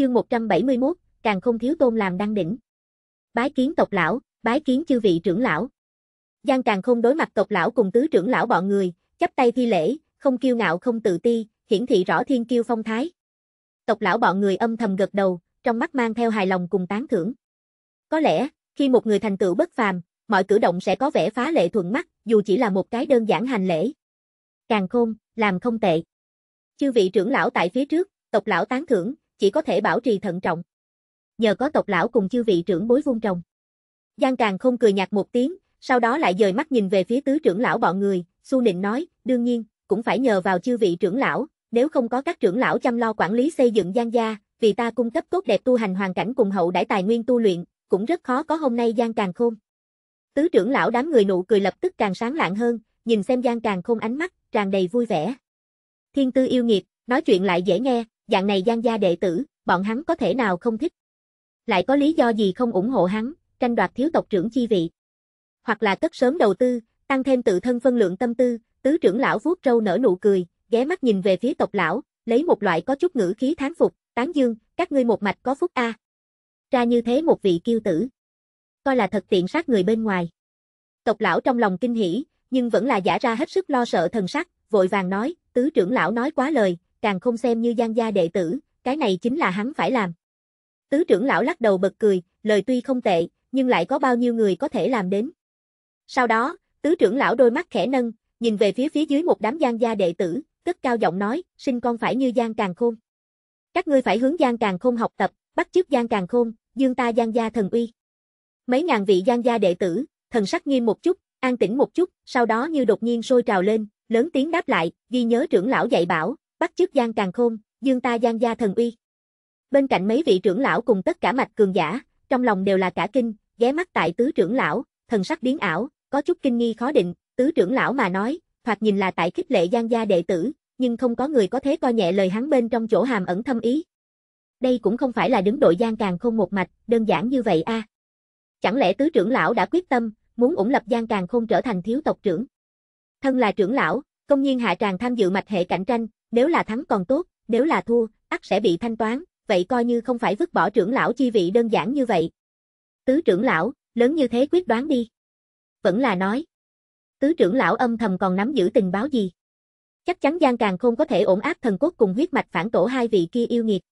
Chương 171, càng không thiếu tôn làm đăng đỉnh. Bái kiến tộc lão, bái kiến chư vị trưởng lão. Giang càng không đối mặt tộc lão cùng tứ trưởng lão bọn người, chắp tay thi lễ, không kiêu ngạo không tự ti, hiển thị rõ thiên kiêu phong thái. Tộc lão bọn người âm thầm gật đầu, trong mắt mang theo hài lòng cùng tán thưởng. Có lẽ, khi một người thành tựu bất phàm, mọi cử động sẽ có vẻ phá lệ thuận mắt, dù chỉ là một cái đơn giản hành lễ. Càng khôn, làm không tệ. Chư vị trưởng lão tại phía trước, tộc lão tán thưởng, chỉ có thể bảo trì thận trọng. Nhờ có tộc lão cùng chư vị trưởng bối vung trồng. Giang Càng không cười nhạt một tiếng, sau đó lại dời mắt nhìn về phía tứ trưởng lão bọn người, Su Nịnh nói, đương nhiên, cũng phải nhờ vào chư vị trưởng lão, nếu không có các trưởng lão chăm lo quản lý xây dựng Giang gia, vì ta cung cấp cốt đẹp tu hành hoàn cảnh cùng hậu đãi tài nguyên tu luyện, cũng rất khó có hôm nay Giang Càng Khôn. Tứ trưởng lão đám người nụ cười lập tức càng sáng lạng hơn, nhìn xem Giang Càng Khôn ánh mắt, tràn đầy vui vẻ. Thiên tư yêu nghiệt, nói chuyện lại dễ nghe, dạng này gian gia đệ tử, bọn hắn có thể nào không thích. Lại có lý do gì không ủng hộ hắn, tranh đoạt thiếu tộc trưởng chi vị. Hoặc là cất sớm đầu tư, tăng thêm tự thân phân lượng tâm tư, tứ trưởng lão vuốt trâu nở nụ cười, ghé mắt nhìn về phía tộc lão, lấy một loại có chút ngữ khí tháng phục, tán dương, các ngươi một mạch có phúc a. Ra như thế một vị kiêu tử. Coi là thật tiện sát người bên ngoài. Tộc lão trong lòng kinh hỉ, nhưng vẫn là giả ra hết sức lo sợ thần sắc, vội vàng nói, tứ trưởng lão nói quá lời, càng không xem như gian gia đệ tử, cái này chính là hắn phải làm. Tứ trưởng lão lắc đầu bật cười, lời tuy không tệ, nhưng lại có bao nhiêu người có thể làm đến. Sau đó, tứ trưởng lão đôi mắt khẽ nâng, nhìn về phía phía dưới một đám gian gia đệ tử, cất cao giọng nói, sinh con phải như gian càng khôn. Các ngươi phải hướng gian càng khôn học tập, bắt chước gian càng khôn, dương ta gian gia thần uy. Mấy ngàn vị gian gia đệ tử, thần sắc nghiêm một chút, an tĩnh một chút, sau đó như đột nhiên sôi trào lên, lớn tiếng đáp lại, ghi nhớ trưởng lão dạy bảo, bắt chước Giang Càng Khôn, dương ta Giang gia thần uy. Bên cạnh mấy vị trưởng lão cùng tất cả mạch cường giả, trong lòng đều là cả kinh, ghé mắt tại tứ trưởng lão, thần sắc biến ảo, có chút kinh nghi khó định, tứ trưởng lão mà nói, thoạt nhìn là tại khích lệ Giang gia đệ tử, nhưng không có người có thế coi nhẹ lời hắn bên trong chỗ hàm ẩn thâm ý. Đây cũng không phải là đứng đội Giang Càng Khôn một mạch, đơn giản như vậy a. Chẳng lẽ tứ trưởng lão đã quyết tâm, muốn ủng lập Giang Càng Khôn trở thành thiếu tộc trưởng? Thân là trưởng lão, công nhiên hạ tràng tham dự mạch hệ cạnh tranh, nếu là thắng còn tốt, nếu là thua, ắt sẽ bị thanh toán, vậy coi như không phải vứt bỏ trưởng lão chi vị đơn giản như vậy. Tứ trưởng lão, lớn như thế quyết đoán đi. Vẫn là nói. Tứ trưởng lão âm thầm còn nắm giữ tình báo gì? Chắc chắn Giang Càng không có thể ổn áp thần cốt cùng huyết mạch phản tổ hai vị kia yêu nghiệt.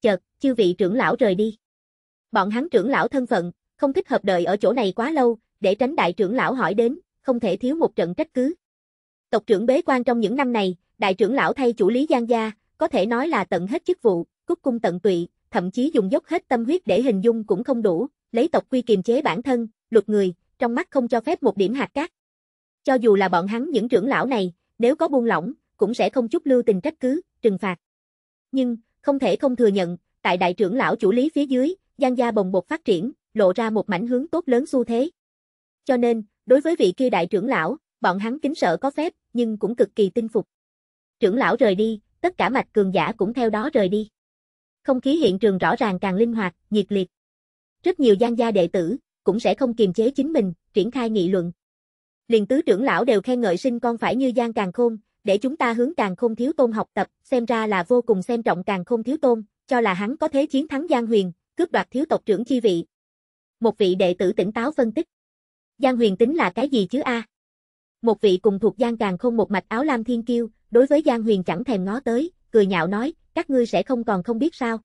Chợt, chư vị trưởng lão rời đi. Bọn hắn trưởng lão thân phận, không thích hợp đợi ở chỗ này quá lâu, để tránh đại trưởng lão hỏi đến, không thể thiếu một trận trách cứ. Tộc trưởng bế quan trong những năm này, đại trưởng lão thay chủ lý Giang gia, có thể nói là tận hết chức vụ, cúc cung tận tụy, thậm chí dùng dốc hết tâm huyết để hình dung cũng không đủ, lấy tộc quy kiềm chế bản thân, luật người, trong mắt không cho phép một điểm hạt cát. Cho dù là bọn hắn những trưởng lão này, nếu có buông lỏng, cũng sẽ không chút lưu tình trách cứ, trừng phạt. Nhưng, không thể không thừa nhận, tại đại trưởng lão chủ lý phía dưới, Giang gia bồng bột phát triển, lộ ra một mảnh hướng tốt lớn xu thế. Cho nên, đối với vị kia đại trưởng lão, bọn hắn kính sợ có phép, nhưng cũng cực kỳ tin phục trưởng lão rời đi, tất cả mạch cường giả cũng theo đó rời đi. Không khí hiện trường rõ ràng càng linh hoạt, nhiệt liệt. Rất nhiều gian gia đệ tử, cũng sẽ không kiềm chế chính mình, triển khai nghị luận. Liền tứ trưởng lão đều khen ngợi sinh con phải như gian càng khôn, để chúng ta hướng càng khôn thiếu tôn học tập, xem ra là vô cùng xem trọng càng khôn thiếu tôn, cho là hắn có thế chiến thắng Giang Huyền, cướp đoạt thiếu tộc trưởng chi vị. Một vị đệ tử tỉnh táo phân tích. Giang Huyền tính là cái gì chứ a? À? Một vị cùng thuộc Giang Càng không một mạch áo lam thiên kiêu, đối với Giang Huyền chẳng thèm ngó tới, cười nhạo nói, các ngươi sẽ không còn không biết sao.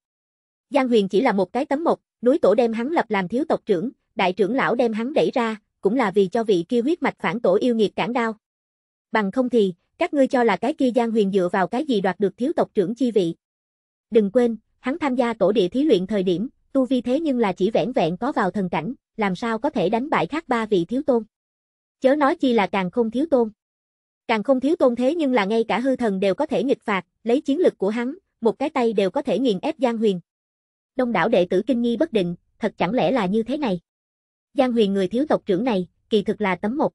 Giang Huyền chỉ là một cái tấm mộc, núi tổ đem hắn lập làm thiếu tộc trưởng, đại trưởng lão đem hắn đẩy ra, cũng là vì cho vị kia huyết mạch phản tổ yêu nghiệt cản đao. Bằng không thì, các ngươi cho là cái kia Giang Huyền dựa vào cái gì đoạt được thiếu tộc trưởng chi vị. Đừng quên, hắn tham gia tổ địa thí luyện thời điểm, tu vi thế nhưng là chỉ vẻn vẹn có vào thần cảnh, làm sao có thể đánh bại khác ba vị thiếu tôn chớ nói chi là càng không thiếu tôn. Càng không thiếu tôn thế nhưng là ngay cả hư thần đều có thể nghịch phạt, lấy chiến lực của hắn, một cái tay đều có thể nghiền ép Giang Huyền. Đông đảo đệ tử kinh nghi bất định, thật chẳng lẽ là như thế này. Giang Huyền người thiếu tộc trưởng này, kỳ thực là tấm một.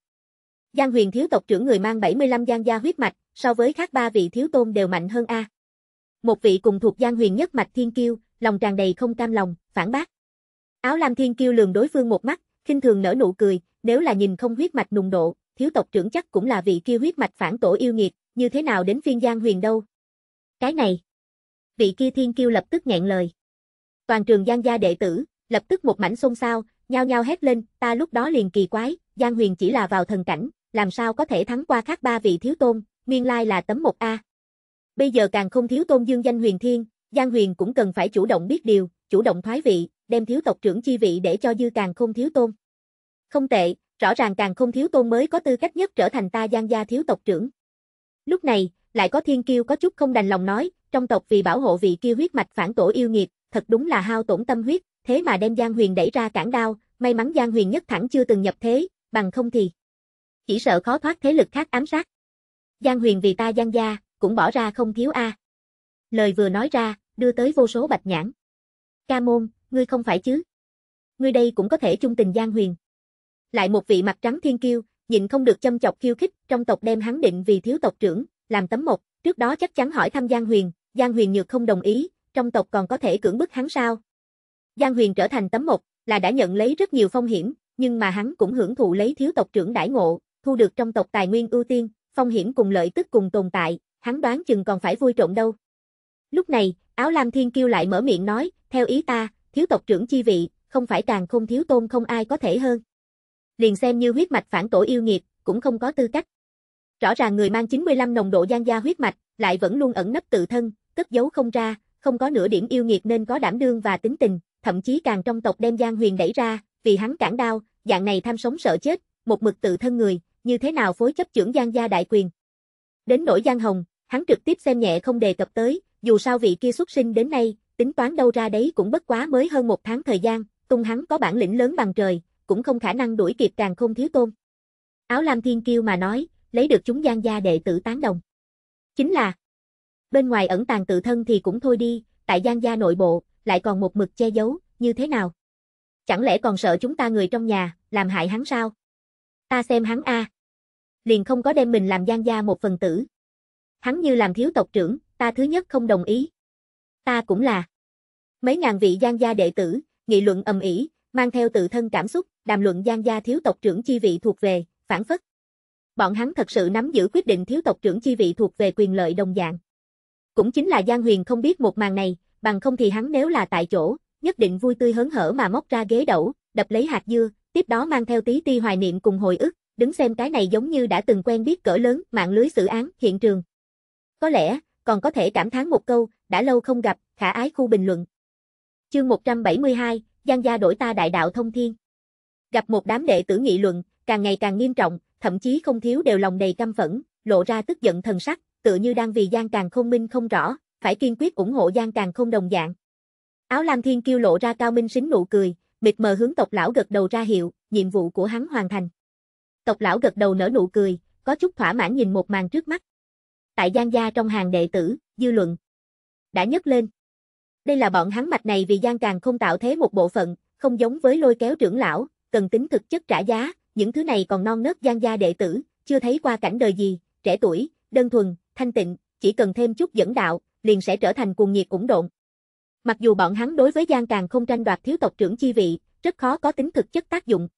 Giang Huyền thiếu tộc trưởng người mang 75 Giang gia huyết mạch, so với khác ba vị thiếu tôn đều mạnh hơn a. Một vị cùng thuộc Giang Huyền nhất mạch thiên kiêu, lòng tràn đầy không cam lòng, phản bác. Áo Lam thiên kiêu lườm đối phương một mắt, khinh thường nở nụ cười, nếu là nhìn không huyết mạch nùng độ, thiếu tộc trưởng chắc cũng là vị kia huyết mạch phản tổ yêu nghiệt, như thế nào đến phiên Giang Huyền đâu? Cái này. Vị kia thiên kiêu lập tức nghẹn lời. Toàn trường Giang gia đệ tử, lập tức một mảnh xôn xao, nhao nhao hét lên, ta lúc đó liền kỳ quái, Giang Huyền chỉ là vào thần cảnh, làm sao có thể thắng qua khác ba vị thiếu tôn, nguyên lai là tấm một a Bây giờ càng không thiếu tôn dương danh huyền thiên, Giang Huyền cũng cần phải chủ động biết điều, chủ động thoái vị, đem thiếu tộc trưởng chi vị để cho dư càng không thiếu tôn. Không tệ, rõ ràng càng không thiếu tôn mới có tư cách nhất trở thành ta Giang gia thiếu tộc trưởng. Lúc này, lại có thiên kiêu có chút không đành lòng nói, trong tộc vì bảo hộ vị kia huyết mạch phản tổ yêu nghiệt, thật đúng là hao tổn tâm huyết, thế mà đem Giang Huyền đẩy ra cản đao, may mắn Giang Huyền nhất thẳng chưa từng nhập thế, bằng không thì chỉ sợ khó thoát thế lực khác ám sát. Giang Huyền vì ta Giang gia, cũng bỏ ra không thiếu a. Lời vừa nói ra, đưa tới vô số bạch nhãn. Ca môn, ngươi không phải chứ? Ngươi đây cũng có thể chung tình Giang Huyền lại một vị mặt trắng thiên kiêu, nhịn không được châm chọc khiêu khích, trong tộc đem hắn định vì thiếu tộc trưởng, làm tấm một, trước đó chắc chắn hỏi thăm Giang Huyền, Giang Huyền nhược không đồng ý, trong tộc còn có thể cưỡng bức hắn sao? Giang Huyền trở thành tấm một, là đã nhận lấy rất nhiều phong hiểm, nhưng mà hắn cũng hưởng thụ lấy thiếu tộc trưởng đãi ngộ, thu được trong tộc tài nguyên ưu tiên, phong hiểm cùng lợi tức cùng tồn tại, hắn đoán chừng còn phải vui trộn đâu. Lúc này, Áo Lam Thiên Kiêu lại mở miệng nói, theo ý ta, thiếu tộc trưởng chi vị, không phải càng không thiếu tôn không ai có thể hơn liền xem như huyết mạch phản tổ yêu nghiệt, cũng không có tư cách. Rõ ràng người mang 95 nồng độ gian gia huyết mạch, lại vẫn luôn ẩn nấp tự thân, cất giấu không ra, không có nửa điểm yêu nghiệt nên có đảm đương và tính tình, thậm chí càng trong tộc đem Giang Huyền đẩy ra, vì hắn cản đao, dạng này tham sống sợ chết, một mực tự thân người, như thế nào phối chấp trưởng Giang gia đại quyền. Đến nỗi Giang Hồng, hắn trực tiếp xem nhẹ không đề cập tới, dù sao vị kia xuất sinh đến nay, tính toán đâu ra đấy cũng bất quá mới hơn một tháng thời gian, tung hắn có bản lĩnh lớn bằng trời, cũng không khả năng đuổi kịp càng không thiếu tôn. Áo Lam Thiên Kiêu mà nói, lấy được chúng gian gia đệ tử tán đồng. Chính là, bên ngoài ẩn tàng tự thân thì cũng thôi đi, tại gian gia nội bộ, lại còn một mực che giấu, như thế nào? Chẳng lẽ còn sợ chúng ta người trong nhà, làm hại hắn sao? Ta xem hắn a Liền không có đem mình làm gian gia một phần tử. Hắn như làm thiếu tộc trưởng, ta thứ nhất không đồng ý. Ta cũng là. Mấy ngàn vị gian gia đệ tử, nghị luận ầm ĩ, mang theo tự thân cảm xúc, đàm luận Giang gia thiếu tộc trưởng chi vị thuộc về, phản phất. Bọn hắn thật sự nắm giữ quyết định thiếu tộc trưởng chi vị thuộc về quyền lợi đồng dạng. Cũng chính là Giang Huyền không biết một màn này, bằng không thì hắn nếu là tại chỗ, nhất định vui tươi hớn hở mà móc ra ghế đẩu, đập lấy hạt dưa, tiếp đó mang theo tí ti hoài niệm cùng hồi ức, đứng xem cái này giống như đã từng quen biết cỡ lớn mạng lưới xử án hiện trường. Có lẽ, còn có thể cảm thán một câu, đã lâu không gặp, khả ái khu bình luận. Chương 172, Giang gia đổi ta đại đạo thông thiên. Gặp một đám đệ tử nghị luận, càng ngày càng nghiêm trọng, thậm chí không thiếu đều lòng đầy căm phẫn, lộ ra tức giận thần sắc, tự như đang vì Giang càng không minh không rõ, phải kiên quyết ủng hộ Giang càng không đồng dạng. Áo Lam Thiên kêu lộ ra cao minh sính nụ cười, mịt mờ hướng tộc lão gật đầu ra hiệu, nhiệm vụ của hắn hoàn thành. Tộc lão gật đầu nở nụ cười, có chút thỏa mãn nhìn một màn trước mắt. Tại Giang gia trong hàng đệ tử, dư luận đã nhấc lên. Đây là bọn hắn mạch này vì gian càng không tạo thế một bộ phận, không giống với lôi kéo trưởng lão, cần tính thực chất trả giá, những thứ này còn non nớt gian gia đệ tử, chưa thấy qua cảnh đời gì, trẻ tuổi, đơn thuần, thanh tịnh, chỉ cần thêm chút dẫn đạo, liền sẽ trở thành cuồng nhiệt ủng độn. Mặc dù bọn hắn đối với gian càng không tranh đoạt thiếu tộc trưởng chi vị, rất khó có tính thực chất tác dụng.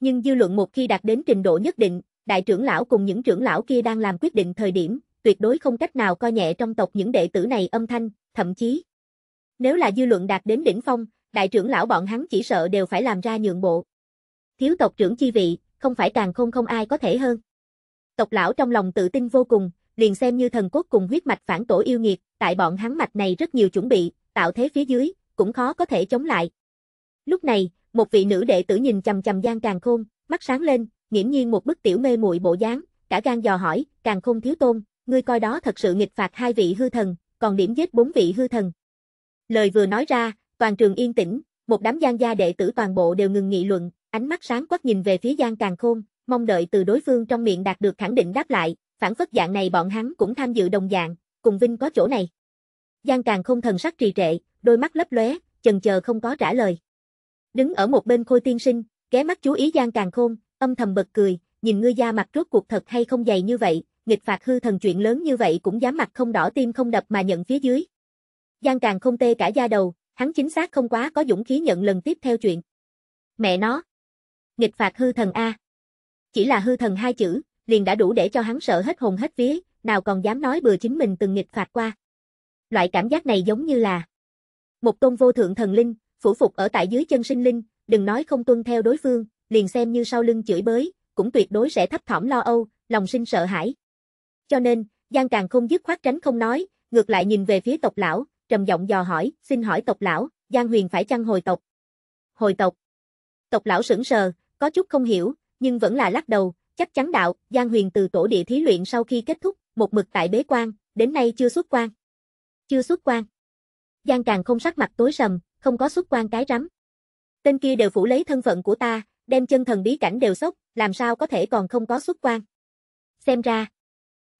Nhưng dư luận một khi đạt đến trình độ nhất định, đại trưởng lão cùng những trưởng lão kia đang làm quyết định thời điểm, tuyệt đối không cách nào coi nhẹ trong tộc những đệ tử này âm thanh, thậm chí nếu là dư luận đạt đến đỉnh phong, đại trưởng lão bọn hắn chỉ sợ đều phải làm ra nhượng bộ. Thiếu tộc trưởng chi vị, không phải càng không không ai có thể hơn. Tộc lão trong lòng tự tin vô cùng, liền xem như thần quốc cùng huyết mạch phản tổ yêu nghiệt, tại bọn hắn mạch này rất nhiều chuẩn bị, tạo thế phía dưới, cũng khó có thể chống lại. Lúc này, một vị nữ đệ tử nhìn chầm chầm Giang Càng Khôn, mắt sáng lên, nghiễm nhiên một bức tiểu mê muội bộ dáng, cả gan dò hỏi, Càng Khôn thiếu tôn, ngươi coi đó thật sự nghịch phạt hai vị hư thần, còn điểm giết bốn vị hư thần, Lời vừa nói ra, toàn trường yên tĩnh, một đám gian gia đệ tử toàn bộ đều ngừng nghị luận, ánh mắt sáng quắc nhìn về phía gian càng khôn, mong đợi từ đối phương trong miệng đạt được khẳng định đáp lại, phản phất dạng này bọn hắn cũng tham dự đồng dạng, cùng Vinh có chỗ này. Giang Càng khôn thần sắc trì trệ, đôi mắt lấp lóe, chần chờ không có trả lời. Đứng ở một bên Khôi Tiên Sinh, ghé mắt chú ý Giang Càng Khôn, âm thầm bật cười, nhìn ngươi da mặt rốt cuộc thật hay không dày như vậy, nghịch phạt hư thần chuyện lớn như vậy cũng dám mặt không đỏ tim không đập mà nhận phía dưới. Giang Càng không tê cả da đầu, hắn chính xác không quá có dũng khí nhận lần tiếp theo chuyện. Mẹ nó! Nghịch phạt hư thần A. Chỉ là hư thần hai chữ, liền đã đủ để cho hắn sợ hết hồn hết vía, nào còn dám nói bừa chính mình từng nghịch phạt qua. Loại cảm giác này giống như là một tôn vô thượng thần linh, phủ phục ở tại dưới chân sinh linh, đừng nói không tuân theo đối phương, liền xem như sau lưng chửi bới, cũng tuyệt đối sẽ thấp thỏm lo âu, lòng sinh sợ hãi. Cho nên, Giang Càng không dứt khoát tránh không nói, ngược lại nhìn về phía tộc lão, trầm giọng dò hỏi, xin hỏi tộc lão, Giang Huyền phải chăng hồi tộc? Hồi tộc. Tộc lão sững sờ, có chút không hiểu, nhưng vẫn là lắc đầu, chắc chắn đạo, Giang Huyền từ tổ địa thí luyện sau khi kết thúc, một mực tại bế quan, đến nay chưa xuất quan. Chưa xuất quan. Giang càng không sắc mặt tối sầm, không có xuất quan cái rắm. Tên kia đều phủ lấy thân phận của ta, đem chân thần bí cảnh đều sốc, làm sao có thể còn không có xuất quan. Xem ra,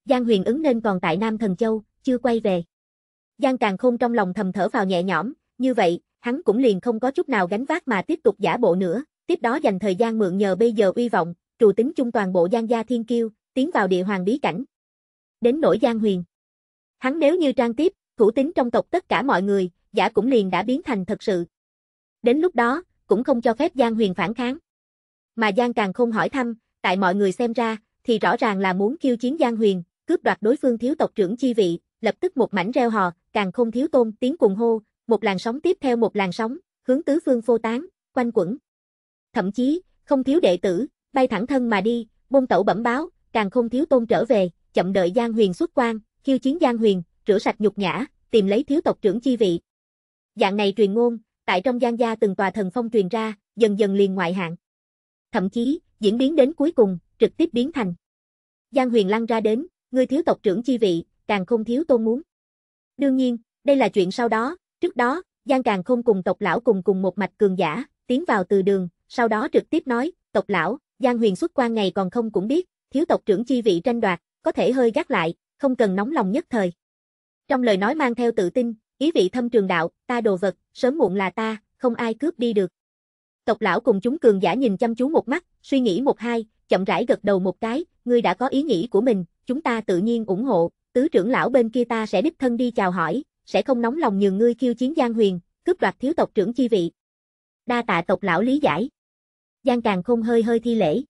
Giang Huyền ứng nên còn tại Nam Thần Châu, chưa quay về. Giang Càng Khôn trong lòng thầm thở vào nhẹ nhõm, như vậy, hắn cũng liền không có chút nào gánh vác mà tiếp tục giả bộ nữa, tiếp đó dành thời gian mượn nhờ bây giờ uy vọng, trù tính chung toàn bộ Giang gia thiên kiêu, tiến vào địa hoàng bí cảnh. Đến nỗi Giang Huyền. Hắn nếu như trang tiếp, thủ tính trong tộc tất cả mọi người, giả cũng liền đã biến thành thật sự. Đến lúc đó, cũng không cho phép Giang Huyền phản kháng. Mà Giang càng không hỏi thăm, tại mọi người xem ra, thì rõ ràng là muốn kiêu chiến Giang Huyền, cướp đoạt đối phương thiếu tộc trưởng chi vị, lập tức một mảnh reo hò, càng không thiếu tôn tiếng cuồng hô, một làn sóng tiếp theo một làn sóng, hướng tứ phương phô tán, quanh quẩn. Thậm chí, không thiếu đệ tử, bay thẳng thân mà đi, bông tẩu bẩm báo, càng không thiếu tôn trở về, chậm đợi Giang Huyền xuất quan, khiêu chiến Giang Huyền, rửa sạch nhục nhã, tìm lấy thiếu tộc trưởng chi vị. Dạng này truyền ngôn, tại trong Giang gia từng tòa thần phong truyền ra, dần dần liền ngoại hạng. Thậm chí, diễn biến đến cuối cùng, trực tiếp biến thành. Giang Huyền lăn ra đến, ngươi thiếu tộc trưởng chi vị, càng không thiếu tôn muốn. Đương nhiên, đây là chuyện sau đó, trước đó, Giang Càng không cùng tộc lão cùng cùng một mạch cường giả, tiến vào từ đường, sau đó trực tiếp nói, tộc lão, Giang Huyền xuất quan ngày còn không cũng biết, thiếu tộc trưởng chi vị tranh đoạt, có thể hơi gác lại, không cần nóng lòng nhất thời. Trong lời nói mang theo tự tin, ý vị thâm trường đạo, ta đồ vật, sớm muộn là ta, không ai cướp đi được. Tộc lão cùng chúng cường giả nhìn chăm chú một mắt, suy nghĩ một hai, chậm rãi gật đầu một cái, ngươi đã có ý nghĩ của mình, chúng ta tự nhiên ủng hộ, tứ trưởng lão bên kia ta sẽ đích thân đi chào hỏi, sẽ không nóng lòng nhường ngươi khiêu chiến Giang Huyền, cướp đoạt thiếu tộc trưởng chi vị. Đa tạ tộc lão lý giải. Giang Càng không hơi hơi thi lễ.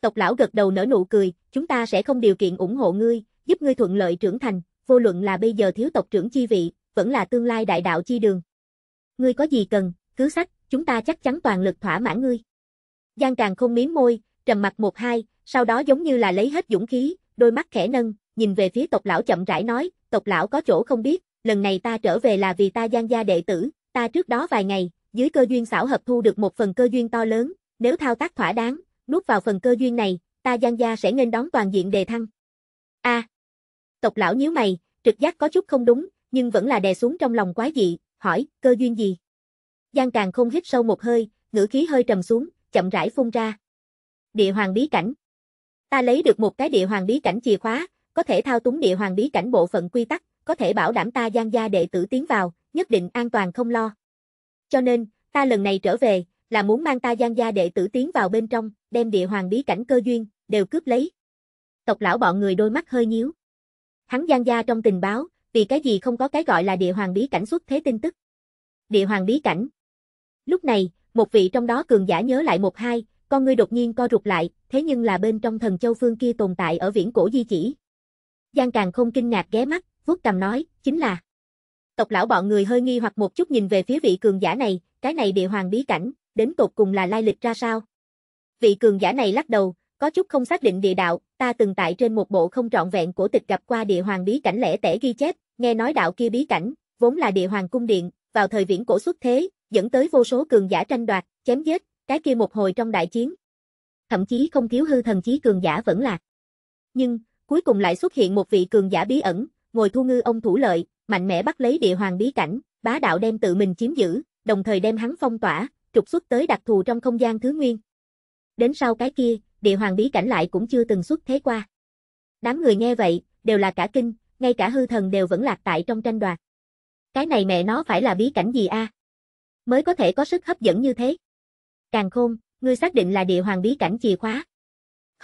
Tộc lão gật đầu nở nụ cười, chúng ta sẽ không điều kiện ủng hộ ngươi, giúp ngươi thuận lợi trưởng thành, vô luận là bây giờ thiếu tộc trưởng chi vị, vẫn là tương lai đại đạo chi đường. Ngươi có gì cần, cứ sách, chúng ta chắc chắn toàn lực thỏa mãn ngươi. Giang Càng không miếm môi, trầm mặt một hai, sau đó giống như là lấy hết dũng khí, đôi mắt khẽ nâng, nhìn về phía tộc lão chậm rãi nói, tộc lão có chỗ không biết, lần này ta trở về là vì ta gian gia đệ tử, ta trước đó vài ngày, dưới cơ duyên xảo hợp thu được một phần cơ duyên to lớn, nếu thao tác thỏa đáng, nuốt vào phần cơ duyên này, ta gian gia sẽ nên đón toàn diện đề thăng. A. À, tộc lão nhíu mày, trực giác có chút không đúng, nhưng vẫn là đè xuống trong lòng quá dị, hỏi, cơ duyên gì? Giang Tràng không hít sâu một hơi, ngữ khí hơi trầm xuống, chậm rãi phun ra. Địa hoàng bí cảnh. Ta lấy được một cái địa hoàng bí cảnh chìa khóa, có thể thao túng địa hoàng bí cảnh bộ phận quy tắc, có thể bảo đảm ta gian gia đệ tử tiến vào, nhất định an toàn không lo. Cho nên, ta lần này trở về, là muốn mang ta gian gia đệ tử tiến vào bên trong, đem địa hoàng bí cảnh cơ duyên, đều cướp lấy. Tộc lão bọn người đôi mắt hơi nhíu. Hắn gian gia trong tình báo, vì cái gì không có cái gọi là địa hoàng bí cảnh xuất thế tin tức. Địa hoàng bí cảnh. Lúc này, một vị trong đó cường giả nhớ lại một hai, con ngươi đột nhiên co rụt lại, thế nhưng là bên trong thần châu phương kia tồn tại ở viễn cổ di chỉ, Giang Càng không kinh ngạc ghé mắt, vuốt cằm nói, chính là. Tộc lão bọn người hơi nghi hoặc một chút nhìn về phía vị cường giả này, cái này địa hoàng bí cảnh, đến tột cùng là lai lịch ra sao? Vị cường giả này lắc đầu, có chút không xác định địa đạo, ta từng tại trên một bộ không trọn vẹn của tịch gặp qua địa hoàng bí cảnh lẻ tẻ ghi chép, nghe nói đạo kia bí cảnh, vốn là địa hoàng cung điện, vào thời viễn cổ xuất thế, dẫn tới vô số cường giả tranh đoạt, chém giết, cái kia một hồi trong đại chiến. Thậm chí không thiếu hư thần chí cường giả vẫn lạc. Nhưng, cuối cùng lại xuất hiện một vị cường giả bí ẩn, ngồi thu ngư ông thủ lợi, mạnh mẽ bắt lấy địa hoàng bí cảnh, bá đạo đem tự mình chiếm giữ, đồng thời đem hắn phong tỏa, trục xuất tới đặc thù trong không gian thứ nguyên. Đến sau cái kia, địa hoàng bí cảnh lại cũng chưa từng xuất thế qua. Đám người nghe vậy, đều là cả kinh, ngay cả hư thần đều vẫn lạc tại trong tranh đoạt. Cái này mẹ nó phải là bí cảnh gì a? Mới có thể có sức hấp dẫn như thế. Càng khôn, ngươi xác định là địa hoàng bí cảnh chìa khóa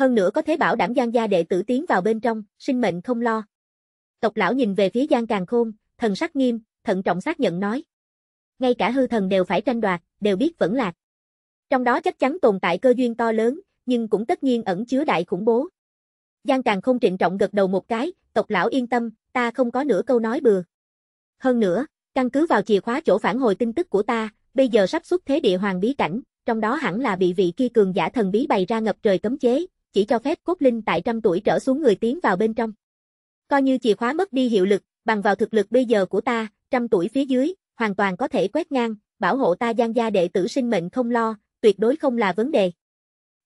hơn nữa có thế bảo đảm Giang gia đệ tử tiến vào bên trong, sinh mệnh không lo. Tộc lão nhìn về phía Giang Càng Khôn, thần sắc nghiêm, thận trọng xác nhận nói. Ngay cả hư thần đều phải tranh đoạt, đều biết vẫn lạc. Trong đó chắc chắn tồn tại cơ duyên to lớn, nhưng cũng tất nhiên ẩn chứa đại khủng bố. Giang Càng Khôn trịnh trọng gật đầu một cái, tộc lão yên tâm, ta không có nửa câu nói bừa. Hơn nữa, căn cứ vào chìa khóa chỗ phản hồi tin tức của ta, bây giờ sắp xuất thế địa hoàng bí cảnh, trong đó hẳn là bị vị kia cường giả thần bí bày ra ngập trời cấm chế, chỉ cho phép cốt linh tại trăm tuổi trở xuống người tiến vào bên trong. Coi như chìa khóa mất đi hiệu lực, bằng vào thực lực bây giờ của ta, trăm tuổi phía dưới, hoàn toàn có thể quét ngang, bảo hộ ta gian gia đệ tử sinh mệnh không lo, tuyệt đối không là vấn đề.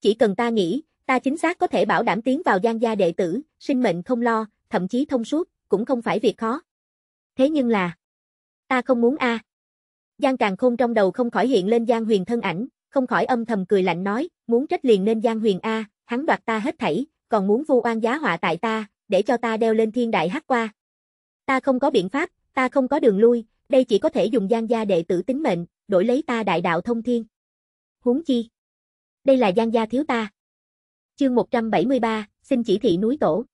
Chỉ cần ta nghĩ, ta chính xác có thể bảo đảm tiến vào gian gia đệ tử, sinh mệnh không lo, thậm chí thông suốt, cũng không phải việc khó. Thế nhưng là, ta không muốn a. À. Giang Càng Khôn trong đầu không khỏi hiện lên Giang Huyền thân ảnh, không khỏi âm thầm cười lạnh nói, muốn trách liền nên Giang Huyền A, hắn đoạt ta hết thảy, còn muốn vu oan giá họa tại ta, để cho ta đeo lên thiên đại hắc qua. Ta không có biện pháp, ta không có đường lui, đây chỉ có thể dùng Giang gia đệ tử tính mệnh, đổi lấy ta đại đạo thông thiên. Huống chi? Đây là Giang gia thiếu ta. Chương 173, xin chỉ thị núi tổ.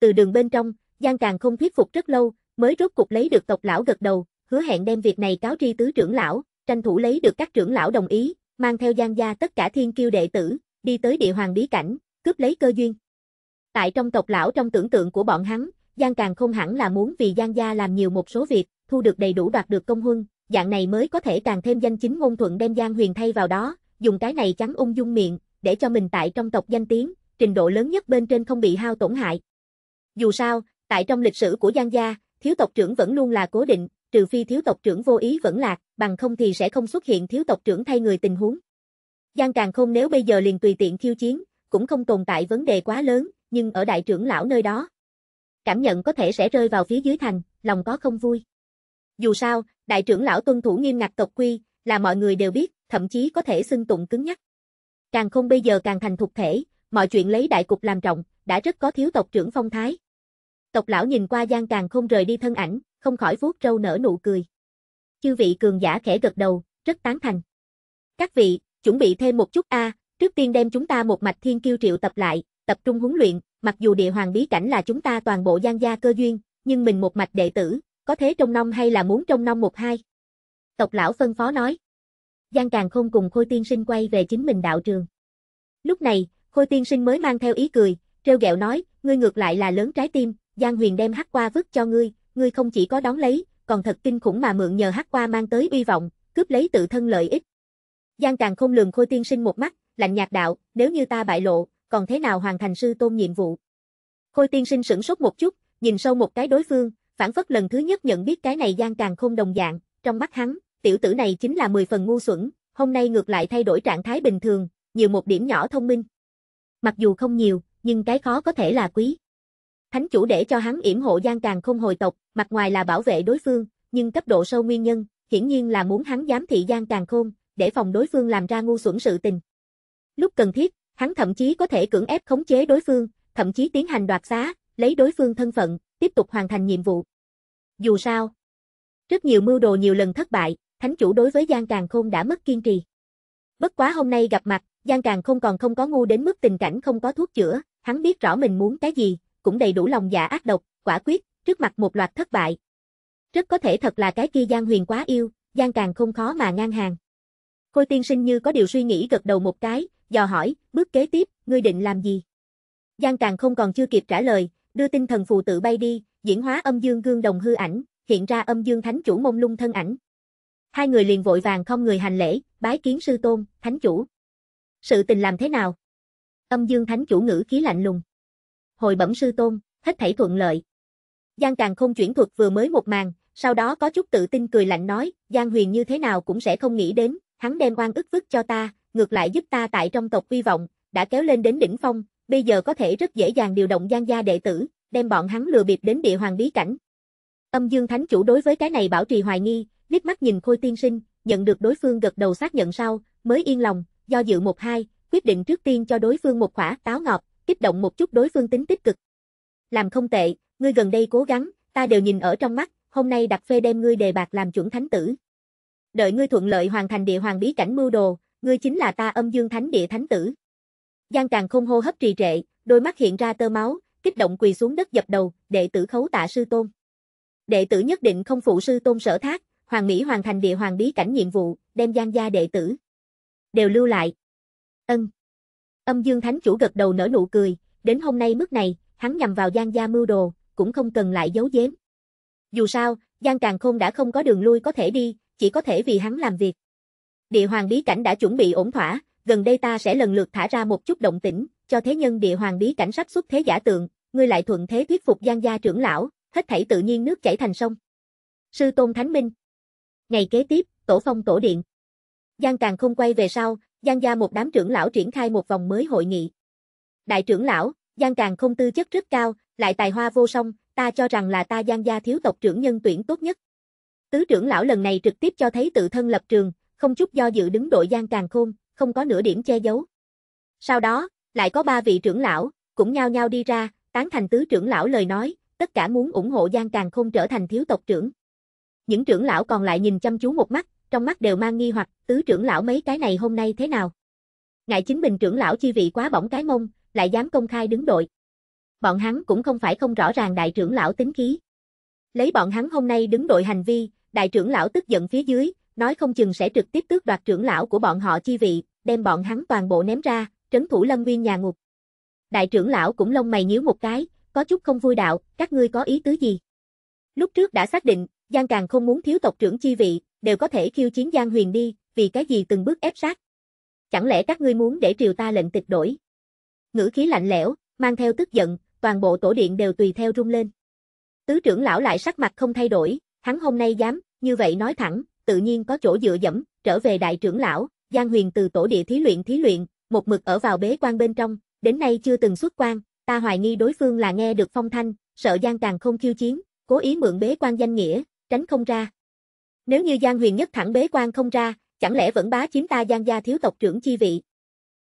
Từ đường bên trong, Giang Càng không thuyết phục rất lâu, mới rốt cục lấy được tộc lão gật đầu, hứa hẹn đem việc này cáo tri tứ trưởng lão, tranh thủ lấy được các trưởng lão đồng ý, mang theo Giang gia tất cả thiên kiêu đệ tử, đi tới địa hoàng bí cảnh, cướp lấy cơ duyên. Tại trong tộc lão trong tưởng tượng của bọn hắn, Giang càng không hẳn là muốn vì Giang gia làm nhiều một số việc, thu được đầy đủ đoạt được công huân, dạng này mới có thể càng thêm danh chính ngôn thuận đem Giang Huyền thay vào đó, dùng cái này trắng ung dung miệng, để cho mình tại trong tộc danh tiếng, trình độ lớn nhất bên trên không bị hao tổn hại. Dù sao, tại trong lịch sử của Giang gia, thiếu tộc trưởng vẫn luôn là cố định, trừ phi thiếu tộc trưởng vô ý vẫn lạc, bằng không thì sẽ không xuất hiện thiếu tộc trưởng thay người tình huống. Giang Càng Khôn nếu bây giờ liền tùy tiện khiêu chiến, cũng không tồn tại vấn đề quá lớn, nhưng ở đại trưởng lão nơi đó. Cảm nhận có thể sẽ rơi vào phía dưới thành, lòng có không vui. Dù sao, đại trưởng lão tuân thủ nghiêm ngặt tộc quy, là mọi người đều biết, thậm chí có thể xưng tụng cứng nhắc. Càng không bây giờ càng thành thục thể, mọi chuyện lấy đại cục làm trọng, đã rất có thiếu tộc trưởng phong thái. Tộc lão nhìn qua Giang Càng không rời đi thân ảnh, không khỏi vuốt râu nở nụ cười. Chư vị cường giả khẽ gật đầu, rất tán thành. Các vị, chuẩn bị thêm một chút a, trước tiên đem chúng ta một mạch thiên kiêu triệu tập lại, tập trung huấn luyện, mặc dù địa hoàng bí cảnh là chúng ta toàn bộ gian gia cơ duyên, nhưng mình một mạch đệ tử, có thế trong nông hay là muốn trong nông một hai. Tộc lão phân phó nói. Giang Càng không cùng Khôi Tiên Sinh quay về chính mình đạo trường. Lúc này, Khôi Tiên Sinh mới mang theo ý cười, treo gẹo nói, ngươi ngược lại là lớn trái tim, Giang Huyền đem hắc qua vứt cho ngươi, ngươi không chỉ có đón lấy, còn thật kinh khủng mà mượn nhờ hắc qua mang tới uy vọng, cướp lấy tự thân lợi ích. Giang Càng không lường Khôi Tiên Sinh một mắt, lạnh nhạt đạo, nếu như ta bại lộ, còn thế nào hoàn thành sư tôn nhiệm vụ? Khôi Tiên Sinh sửng sốt một chút, nhìn sâu một cái đối phương, phản phất lần thứ nhất nhận biết cái này Giang Càng không đồng dạng, trong mắt hắn, tiểu tử này chính là 10 phần ngu xuẩn, hôm nay ngược lại thay đổi trạng thái bình thường, nhiều một điểm nhỏ thông minh. Mặc dù không nhiều, nhưng cái khó có thể là quý. Thánh chủ để cho hắn yểm hộ gian càng không hồi tộc, mặt ngoài là bảo vệ đối phương, nhưng cấp độ sâu nguyên nhân, hiển nhiên là muốn hắn giám thị gian càng khôn, để phòng đối phương làm ra ngu xuẩn sự tình. Lúc cần thiết, hắn thậm chí có thể cưỡng ép khống chế đối phương, thậm chí tiến hành đoạt xá, lấy đối phương thân phận, tiếp tục hoàn thành nhiệm vụ. Dù sao, rất nhiều mưu đồ nhiều lần thất bại, thánh chủ đối với Giang Càng Khôn đã mất kiên trì. Bất quá hôm nay gặp mặt, Giang Càng Khôn còn không có ngu đến mức tình cảnh không có thuốc chữa, hắn biết rõ mình muốn cái gì, cũng đầy đủ lòng dạ ác độc, quả quyết, trước mặt một loạt thất bại. Rất có thể thật là cái kia Giang Huyền quá yêu, Giang càng không khó mà ngang hàng. Khôi tiên sinh như có điều suy nghĩ gật đầu một cái, dò hỏi, bước kế tiếp, ngươi định làm gì? Giang càng không còn chưa kịp trả lời, đưa tinh thần phù tự bay đi, diễn hóa âm dương gương đồng hư ảnh, hiện ra âm dương thánh chủ mông lung thân ảnh. Hai người liền vội vàng không người hành lễ, bái kiến sư tôn, thánh chủ. Sự tình làm thế nào? Âm dương thánh chủ ngữ khí lạnh lùng hồi bẩm sư tôn, hết thảy thuận lợi. Giang Càng không chuyển thuật vừa mới một màn, sau đó có chút tự tin cười lạnh nói, Giang Huyền như thế nào cũng sẽ không nghĩ đến, hắn đem oan ức vứt cho ta, ngược lại giúp ta tại trong tộc uy vọng, đã kéo lên đến đỉnh phong, bây giờ có thể rất dễ dàng điều động Giang gia đệ tử, đem bọn hắn lừa bịp đến địa hoàng bí cảnh. Âm Dương Thánh chủ đối với cái này bảo trì hoài nghi, liếc mắt nhìn Khôi Tiên Sinh, nhận được đối phương gật đầu xác nhận sau, mới yên lòng, do dự một hai, quyết định trước tiên cho đối phương một quả táo ngọt, kích động một chút đối phương tính tích cực. Làm không tệ, ngươi gần đây cố gắng, ta đều nhìn ở trong mắt, hôm nay đặt phê đem ngươi đề bạc làm chuẩn thánh tử. Đợi ngươi thuận lợi hoàn thành địa hoàng bí cảnh mưu đồ, ngươi chính là ta âm dương thánh địa thánh tử. Giang Càng không hô hấp trì trệ, đôi mắt hiện ra tơ máu, kích động quỳ xuống đất dập đầu, đệ tử khấu tạ sư tôn. Đệ tử nhất định không phụ sư tôn sở thác, hoàng mỹ hoàn thành địa hoàng bí cảnh nhiệm vụ, đem Giang gia đệ tử đều lưu lại. Ân Âm Dương Thánh Chủ gật đầu nở nụ cười, đến hôm nay mức này, hắn nhằm vào Giang Gia mưu đồ, cũng không cần lại giấu giếm. Dù sao, Giang Càng Khôn đã không có đường lui có thể đi, chỉ có thể vì hắn làm việc. Địa hoàng bí cảnh đã chuẩn bị ổn thỏa, gần đây ta sẽ lần lượt thả ra một chút động tĩnh, cho thế nhân địa hoàng bí cảnh sắp xuất thế giả tượng, ngươi lại thuận thế thuyết phục Giang gia trưởng lão, hết thảy tự nhiên nước chảy thành sông. Sư Tôn Thánh Minh. Ngày kế tiếp, Tổ Phong Tổ Điện. Giang Càng không quay về sau, Giang gia một đám trưởng lão triển khai một vòng mới hội nghị. Đại trưởng lão, Giang Càng không tư chất rất cao, lại tài hoa vô song, ta cho rằng là ta Giang gia thiếu tộc trưởng nhân tuyển tốt nhất. Tứ trưởng lão lần này trực tiếp cho thấy tự thân lập trường, không chút do dự đứng đội Giang Càng Khôn, không có nửa điểm che giấu. Sau đó, lại có ba vị trưởng lão, cũng nhao nhao đi ra, tán thành tứ trưởng lão lời nói, tất cả muốn ủng hộ Giang Càng Khôn trở thành thiếu tộc trưởng. Những trưởng lão còn lại nhìn chăm chú một mắt, trong mắt đều mang nghi hoặc, tứ trưởng lão mấy cái này hôm nay thế nào? Ngại chính mình trưởng lão chi vị quá bỏng cái mông, lại dám công khai đứng đội. Bọn hắn cũng không phải không rõ ràng đại trưởng lão tính khí. Lấy bọn hắn hôm nay đứng đội hành vi, đại trưởng lão tức giận phía dưới, nói không chừng sẽ trực tiếp tước đoạt trưởng lão của bọn họ chi vị, đem bọn hắn toàn bộ ném ra, trấn thủ lâm nguyên nhà ngục. Đại trưởng lão cũng lông mày nhíu một cái, có chút không vui đạo, các ngươi có ý tứ gì? Lúc trước đã xác định, Giang Càng không muốn thiếu tộc trưởng chi vị, đều có thể khiêu chiến Giang Huyền đi, vì cái gì từng bước ép sát. Chẳng lẽ các ngươi muốn để triều ta lệnh tịch đổi? Ngữ khí lạnh lẽo, mang theo tức giận, toàn bộ tổ điện đều tùy theo rung lên. Tứ trưởng lão lại sắc mặt không thay đổi, hắn hôm nay dám, như vậy nói thẳng, tự nhiên có chỗ dựa dẫm, trở về đại trưởng lão, Giang Huyền từ tổ địa thí luyện thí luyện, một mực ở vào bế quan bên trong, đến nay chưa từng xuất quan, ta hoài nghi đối phương là nghe được phong thanh, sợ Giang càng không khiêu chiến, cố ý mượn bế quan danh nghĩa, tránh không ra. Nếu như Giang Huyền nhất thẳng bế quan không ra, chẳng lẽ vẫn bá chiếm ta Giang gia thiếu tộc trưởng chi vị?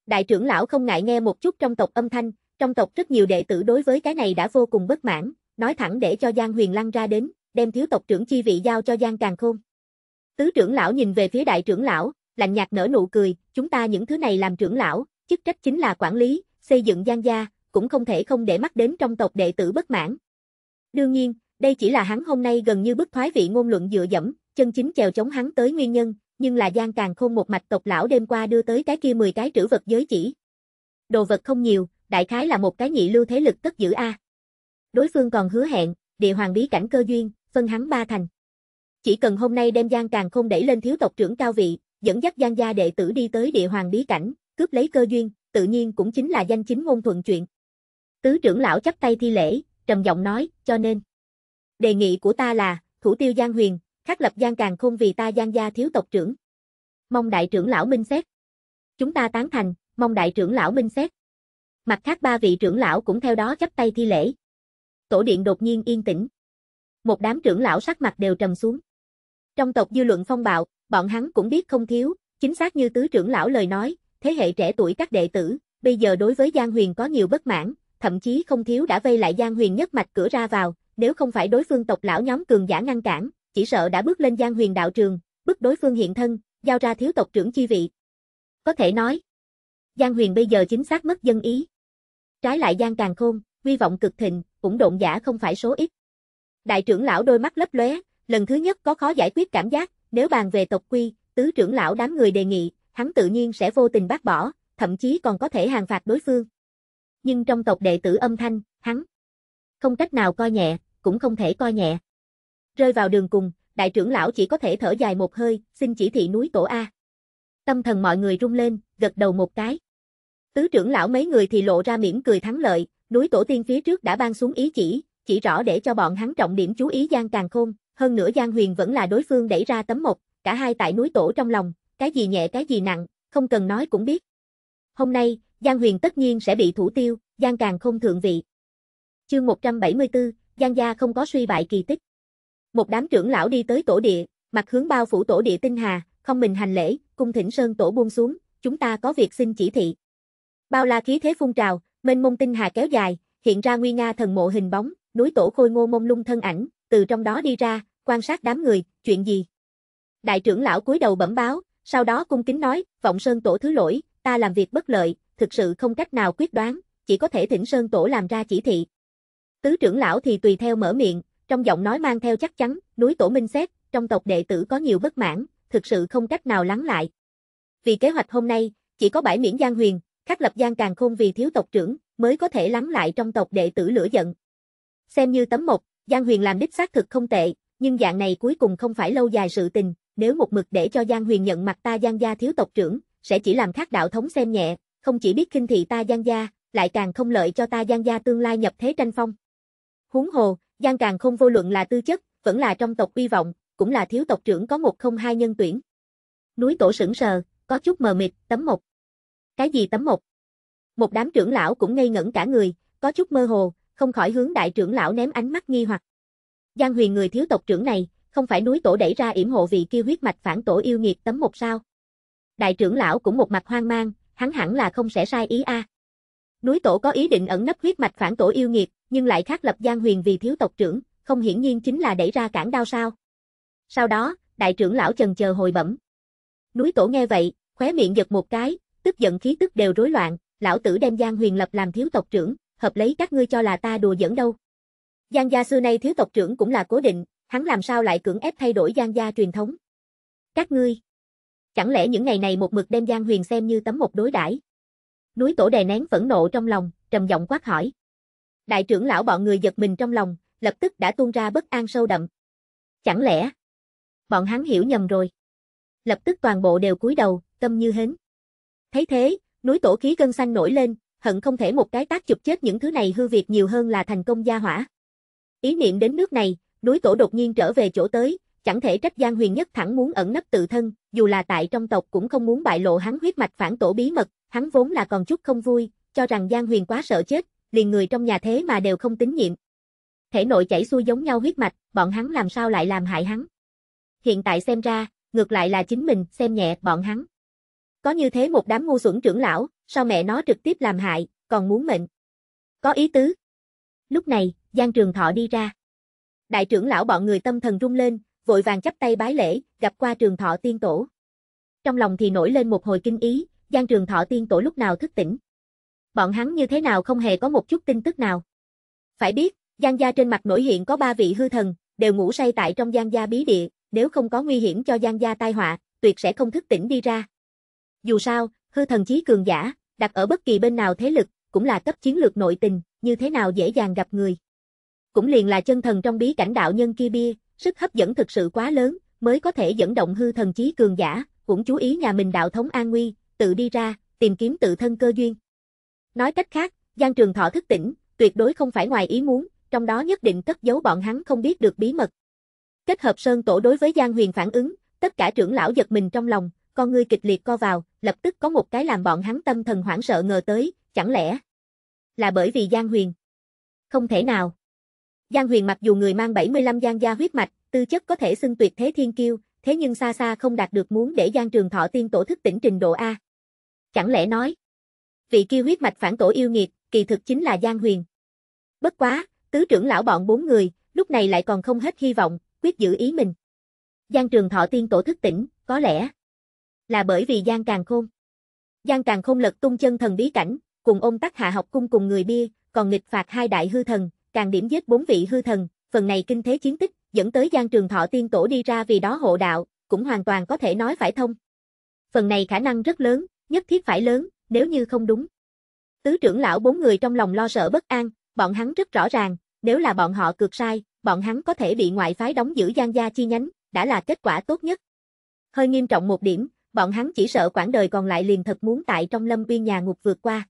Đại trưởng lão không ngại nghe một chút trong tộc âm thanh, trong tộc rất nhiều đệ tử đối với cái này đã vô cùng bất mãn, nói thẳng để cho Giang Huyền lăn ra đến, đem thiếu tộc trưởng chi vị giao cho Giang Càng Khôn. Tứ trưởng lão nhìn về phía đại trưởng lão, lạnh nhạt nở nụ cười, chúng ta những thứ này làm trưởng lão, chức trách chính là quản lý, xây dựng Giang gia, cũng không thể không để mắt đến trong tộc đệ tử bất mãn. Đương nhiên, đây chỉ là hắn hôm nay gần như bức thoái vị ngôn luận dựa dẫm, chân chính chèo chống hắn tới nguyên nhân, nhưng là Giang Càng Khôn một mạch tộc lão đêm qua đưa tới cái kia 10 cái trữ vật giới chỉ. Đồ vật không nhiều, đại khái là một cái nhị lưu thế lực tất giữ a. Đối phương còn hứa hẹn, địa hoàng bí cảnh cơ duyên, phân hắn ba thành. Chỉ cần hôm nay đem Giang Càng Khôn đẩy lên thiếu tộc trưởng cao vị, dẫn dắt Giang gia đệ tử đi tới địa hoàng bí cảnh, cướp lấy cơ duyên, tự nhiên cũng chính là danh chính ngôn thuận chuyện. Tứ trưởng lão chắp tay thi lễ, trầm giọng nói, cho nên đề nghị của ta là, thủ tiêu Giang Huyền, khắc lập gian càng không vì ta gian gia thiếu tộc trưởng. Mong đại trưởng lão minh xét. Chúng ta tán thành, mong đại trưởng lão minh xét. Mặt khác ba vị trưởng lão cũng theo đó chấp tay thi lễ. Tổ điện đột nhiên yên tĩnh. Một đám trưởng lão sắc mặt đều trầm xuống. Trong tộc dư luận phong bạo, bọn hắn cũng biết không thiếu, chính xác như tứ trưởng lão lời nói, thế hệ trẻ tuổi các đệ tử, bây giờ đối với Giang Huyền có nhiều bất mãn, thậm chí không thiếu đã vây lại Giang Huyền nhất mạch cửa ra vào, nếu không phải đối phương tộc lão nhóm cường giả ngăn cản, chỉ sợ đã bước lên giang huyền đạo trường, bức đối phương hiện thân, giao ra thiếu tộc trưởng chi vị. Có thể nói, Giang Huyền bây giờ chính xác mất dân ý. Trái lại gian Càng Khôn, hy vọng cực thịnh, cũng độn giả không phải số ít. Đại trưởng lão đôi mắt lấp lóe, lần thứ nhất có khó giải quyết cảm giác, nếu bàn về tộc quy, tứ trưởng lão đám người đề nghị, hắn tự nhiên sẽ vô tình bác bỏ, thậm chí còn có thể hàng phạt đối phương. Nhưng trong tộc đệ tử âm thanh, hắn không cách nào coi nhẹ, cũng không thể coi nhẹ. Rơi vào đường cùng, đại trưởng lão chỉ có thể thở dài một hơi, xin chỉ thị núi tổ A. Tâm thần mọi người rung lên, gật đầu một cái. Tứ trưởng lão mấy người thì lộ ra mỉm cười thắng lợi, núi tổ tiên phía trước đã ban xuống ý chỉ, chỉ rõ để cho bọn hắn trọng điểm chú ý Giang Càng Khôn, hơn nữa Giang Huyền vẫn là đối phương đẩy ra tấm một, cả hai tại núi tổ trong lòng, cái gì nhẹ cái gì nặng, không cần nói cũng biết. Hôm nay, Giang Huyền tất nhiên sẽ bị thủ tiêu, Giang Càng Khôn thượng vị. Chương 174, Giang gia không có suy bại kỳ tích. Một đám trưởng lão đi tới tổ địa, mặt hướng bao phủ tổ địa tinh hà, không mình hành lễ, cung thỉnh sơn tổ buông xuống, chúng ta có việc xin chỉ thị. Bao la khí thế phun trào, mênh mông tinh hà kéo dài, hiện ra nguy nga thần mộ hình bóng, núi tổ khôi ngô mông lung thân ảnh, từ trong đó đi ra, quan sát đám người, chuyện gì? Đại trưởng lão cúi đầu bẩm báo, sau đó cung kính nói, vọng sơn tổ thứ lỗi, ta làm việc bất lợi, thực sự không cách nào quyết đoán, chỉ có thể thỉnh sơn tổ làm ra chỉ thị. Tứ trưởng lão thì tùy theo mở miệng, trong giọng nói mang theo chắc chắn, núi tổ minh xét, trong tộc đệ tử có nhiều bất mãn, thực sự không cách nào lắng lại. Vì kế hoạch hôm nay, chỉ có bãi miễn Giang Huyền, khắc lập Giang Càng Khôn vì thiếu tộc trưởng, mới có thể lắng lại trong tộc đệ tử lửa giận. Xem như tấm một, Giang Huyền làm đích xác thực không tệ, nhưng dạng này cuối cùng không phải lâu dài sự tình, nếu một mực để cho Giang Huyền nhận mặt ta Giang gia thiếu tộc trưởng, sẽ chỉ làm khắc đạo thống xem nhẹ, không chỉ biết khinh thị ta Giang gia, lại càng không lợi cho ta Giang gia tương lai nhập thế tranh phong. Huống hồ, Giang Càng không vô luận là tư chất, vẫn là trong tộc uy vọng, cũng là thiếu tộc trưởng có một không hai nhân tuyển. Núi tổ sững sờ, có chút mờ mịt, tấm một. Cái gì tấm một? Một đám trưởng lão cũng ngây ngẩn cả người, có chút mơ hồ, không khỏi hướng đại trưởng lão ném ánh mắt nghi hoặc. Giang Huyền người thiếu tộc trưởng này, không phải núi tổ đẩy ra yểm hộ vị kia huyết mạch phản tổ yêu nghiệt tấm một sao? Đại trưởng lão cũng một mặt hoang mang, hắn hẳn là không sẽ sai ý a. À. Núi tổ có ý định ẩn nấp huyết mạch phản tổ yêu nghiệt, nhưng lại khác lập Giang Huyền vì thiếu tộc trưởng, không hiển nhiên chính là đẩy ra cản đao sao. Sau đó, đại trưởng lão trần chờ hồi bẩm. Núi tổ nghe vậy, khóe miệng giật một cái, tức giận khí tức đều rối loạn, lão tử đem Giang Huyền lập làm thiếu tộc trưởng, hợp lấy các ngươi cho là ta đùa dẫn đâu. Giang gia xưa nay thiếu tộc trưởng cũng là cố định, hắn làm sao lại cưỡng ép thay đổi Giang gia truyền thống. Các ngươi, chẳng lẽ những ngày này một mực đem Giang Huyền xem như tấm một đối đãi Núi tổ đè nén phẫn nộ trong lòng, trầm giọng quát hỏi. Đại trưởng lão bọn người giật mình trong lòng, lập tức đã tuôn ra bất an sâu đậm. Chẳng lẽ, bọn hắn hiểu nhầm rồi. Lập tức toàn bộ đều cúi đầu, tâm như hến. Thấy thế, núi tổ khí gân xanh nổi lên, hận không thể một cái tác chụp chết những thứ này hư việc nhiều hơn là thành công gia hỏa. Ý niệm đến nước này, núi tổ đột nhiên trở về chỗ tới, chẳng thể trách Giang Huyền Nhất thẳng muốn ẩn nấp tự thân, dù là tại trong tộc cũng không muốn bại lộ hắn huyết mạch phản tổ bí mật, hắn vốn là còn chút không vui, cho rằng Giang Huyền quá sợ chết, liền người trong nhà thế mà đều không tín nhiệm. Thể nội chảy xuôi giống nhau huyết mạch, bọn hắn làm sao lại làm hại hắn. Hiện tại xem ra, ngược lại là chính mình, xem nhẹ bọn hắn. Có như thế một đám ngu xuẩn trưởng lão, sao mẹ nó trực tiếp làm hại, còn muốn mệnh. Có ý tứ. Lúc này, Giang Trường Thọ đi ra. Đại trưởng lão bọn người tâm thần rung lên, vội vàng chắp tay bái lễ, gặp qua Trường Thọ tiên tổ. Trong lòng thì nổi lên một hồi kinh ý, Giang Trường Thọ tiên tổ lúc nào thức tỉnh. Bọn hắn như thế nào không hề có một chút tin tức nào. Phải biết, Giang gia trên mặt nổi hiện có ba vị hư thần, đều ngủ say tại trong Giang gia bí địa, nếu không có nguy hiểm cho Giang gia tai họa, tuyệt sẽ không thức tỉnh đi ra. Dù sao, hư thần chí cường giả, đặt ở bất kỳ bên nào thế lực, cũng là cấp chiến lược nội tình, như thế nào dễ dàng gặp người. Cũng liền là chân thần trong bí cảnh đạo nhân kia bia, sức hấp dẫn thực sự quá lớn, mới có thể dẫn động hư thần chí cường giả, cũng chú ý nhà mình đạo thống an nguy, tự đi ra, tìm kiếm tự thân cơ duyên. Nói cách khác, Giang Trường Thọ thức tỉnh, tuyệt đối không phải ngoài ý muốn, trong đó nhất định cất giấu bọn hắn không biết được bí mật. Kết hợp Sơn Tổ đối với Giang Huyền phản ứng, tất cả trưởng lão giật mình trong lòng, con ngươi kịch liệt co vào, lập tức có một cái làm bọn hắn tâm thần hoảng sợ ngờ tới, chẳng lẽ là bởi vì Giang Huyền? Không thể nào. Giang Huyền mặc dù người mang 75 Giang gia huyết mạch, tư chất có thể xưng tuyệt thế thiên kiêu, thế nhưng xa xa không đạt được muốn để Giang Trường Thọ tiên tổ thức tỉnh trình độ A. Chẳng lẽ nói, vị kia huyết mạch phản tổ yêu nghiệt, kỳ thực chính là Giang Huyền. Bất quá, tứ trưởng lão bọn bốn người, lúc này lại còn không hết hy vọng, quyết giữ ý mình. Giang Trường Thọ tiên tổ thức tỉnh, có lẽ là bởi vì Giang Càng Khôn. Giang Càng Khôn lật tung chân thần bí cảnh, cùng ôm tắc hạ học cung cùng người bia, còn nghịch phạt hai đại hư thần, càng điểm giết bốn vị hư thần, phần này kinh thế chiến tích, dẫn tới Giang Trường Thọ tiên tổ đi ra vì đó hộ đạo, cũng hoàn toàn có thể nói phải thông. Phần này khả năng rất lớn, nhất thiết phải lớn, nếu như không đúng. Tứ trưởng lão bốn người trong lòng lo sợ bất an, bọn hắn rất rõ ràng, nếu là bọn họ cược sai, bọn hắn có thể bị ngoại phái đóng giữ gian gia chi nhánh, đã là kết quả tốt nhất. Hơi nghiêm trọng một điểm, bọn hắn chỉ sợ quãng đời còn lại liền thật muốn tại trong lâm uyên nhà ngục vượt qua.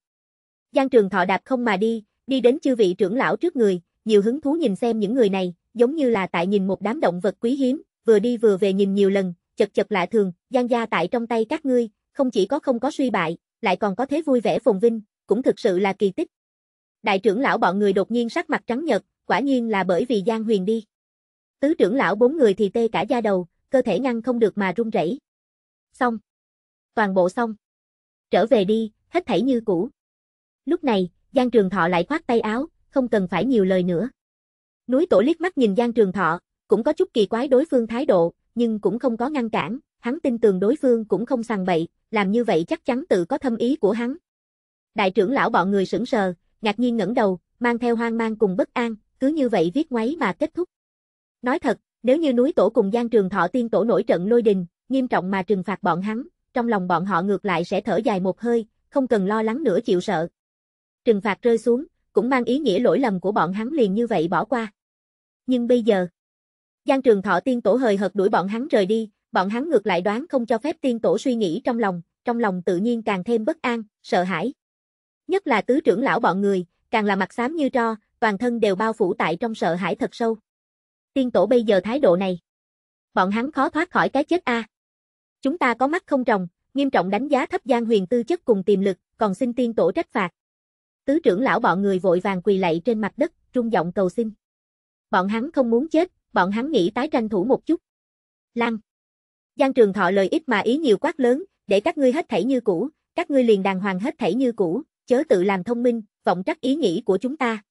Giang trường thọ đạp không mà đi, đi đến chư vị trưởng lão trước người, nhiều hứng thú nhìn xem những người này, giống như là tại nhìn một đám động vật quý hiếm, vừa đi vừa về nhìn nhiều lần, chật chật lạ thường, Giang gia tại trong tay các ngươi, không chỉ có không có suy bại, lại còn có thế vui vẻ phồn vinh, cũng thực sự là kỳ tích. Đại trưởng lão bọn người đột nhiên sắc mặt trắng nhợt, quả nhiên là bởi vì Giang Huyền đi. Tứ trưởng lão bốn người thì tê cả da đầu, cơ thể ngăn không được mà run rẩy. Xong. Toàn bộ xong. Trở về đi, hết thảy như cũ. Lúc này, Giang Trường Thọ lại khoát tay áo, không cần phải nhiều lời nữa. Núi tổ liếc mắt nhìn Giang Trường Thọ, cũng có chút kỳ quái đối phương thái độ, nhưng cũng không có ngăn cản, hắn tin tưởng đối phương cũng không sàng bậy, làm như vậy chắc chắn tự có thâm ý của hắn. Đại trưởng lão bọn người sững sờ, ngạc nhiên ngẩng đầu, mang theo hoang mang cùng bất an, cứ như vậy viết ngoáy mà kết thúc. Nói thật, nếu như núi tổ cùng gian Trường Thọ tiên tổ nổi trận lôi đình, nghiêm trọng mà trừng phạt bọn hắn, trong lòng bọn họ ngược lại sẽ thở dài một hơi, không cần lo lắng nữa chịu sợ. Trừng phạt rơi xuống, cũng mang ý nghĩa lỗi lầm của bọn hắn liền như vậy bỏ qua. Nhưng bây giờ, gian Trường Thọ tiên tổ hời hợt đuổi bọn hắn rời đi, bọn hắn ngược lại đoán không cho phép tiên tổ suy nghĩ trong lòng, trong lòng tự nhiên càng thêm bất an, sợ hãi. Nhất là tứ trưởng lão bọn người, càng là mặt xám như tro, toàn thân đều bao phủ tại trong sợ hãi thật sâu. Tiên tổ bây giờ thái độ này, bọn hắn khó thoát khỏi cái chết a. Chúng ta có mắt không trồng, nghiêm trọng đánh giá thấp Giang Huyền tư chất cùng tiềm lực, còn xin tiên tổ trách phạt. Tứ trưởng lão bọn người vội vàng quỳ lạy trên mặt đất, trung giọng cầu xin. Bọn hắn không muốn chết, bọn hắn nghĩ tái tranh thủ một chút. Lăng Giang Trường Thọ lời ít mà ý nhiều quát lớn, để các ngươi hết thảy như cũ, các ngươi liền đàng hoàng hết thảy như cũ, chớ tự làm thông minh, vọng trắc ý nghĩ của chúng ta.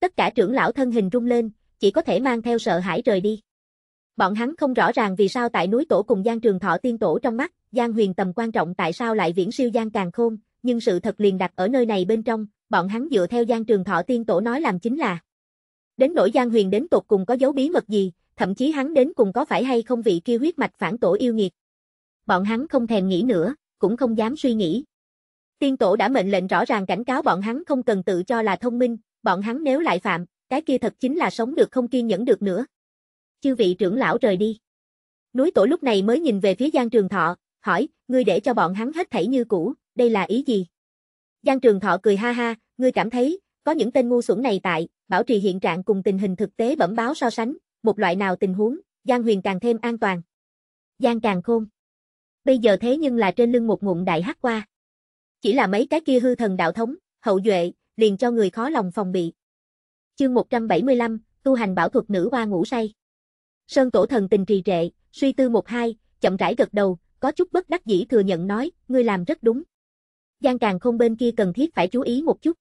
Tất cả trưởng lão thân hình rung lên, chỉ có thể mang theo sợ hãi rời đi. Bọn hắn không rõ ràng vì sao tại núi tổ cùng Giang Trường Thọ tiên tổ trong mắt, Giang Huyền tầm quan trọng tại sao lại viễn siêu Giang Càng Khôn, nhưng sự thật liền đặt ở nơi này bên trong, bọn hắn dựa theo Giang Trường Thọ tiên tổ nói làm chính là. Đến nỗi Giang Huyền đến tột cùng có dấu bí mật gì, thậm chí hắn đến cùng có phải hay không vị kia huyết mạch phản tổ yêu nghiệt. Bọn hắn không thèm nghĩ nữa, cũng không dám suy nghĩ. Tiên tổ đã mệnh lệnh rõ ràng cảnh cáo bọn hắn không cần tự cho là thông minh, bọn hắn nếu lại phạm, cái kia thật chính là sống được không kiên nhẫn được nữa. Chư vị trưởng lão rời đi. Núi tổ lúc này mới nhìn về phía Giang Trường Thọ, hỏi, ngươi để cho bọn hắn hết thảy như cũ, đây là ý gì? Giang Trường Thọ cười ha ha, ngươi cảm thấy, có những tên ngu xuẩn này tại, bảo trì hiện trạng cùng tình hình thực tế bẩm báo so sánh, một loại nào tình huống, Giang Huyền càng thêm an toàn. Giang càng khôn. Bây giờ thế nhưng là trên lưng một ngụm đại hắc qua. Chỉ là mấy cái kia hư thần đạo thống, hậu duệ, liền cho người khó lòng phòng bị. Chương 175, tu hành bảo thuật nữ hoa ngủ say. Sơn tổ thần tình trì trệ, suy tư một hai, chậm rãi gật đầu, có chút bất đắc dĩ thừa nhận nói, ngươi làm rất đúng. Giang càng không bên kia cần thiết phải chú ý một chút.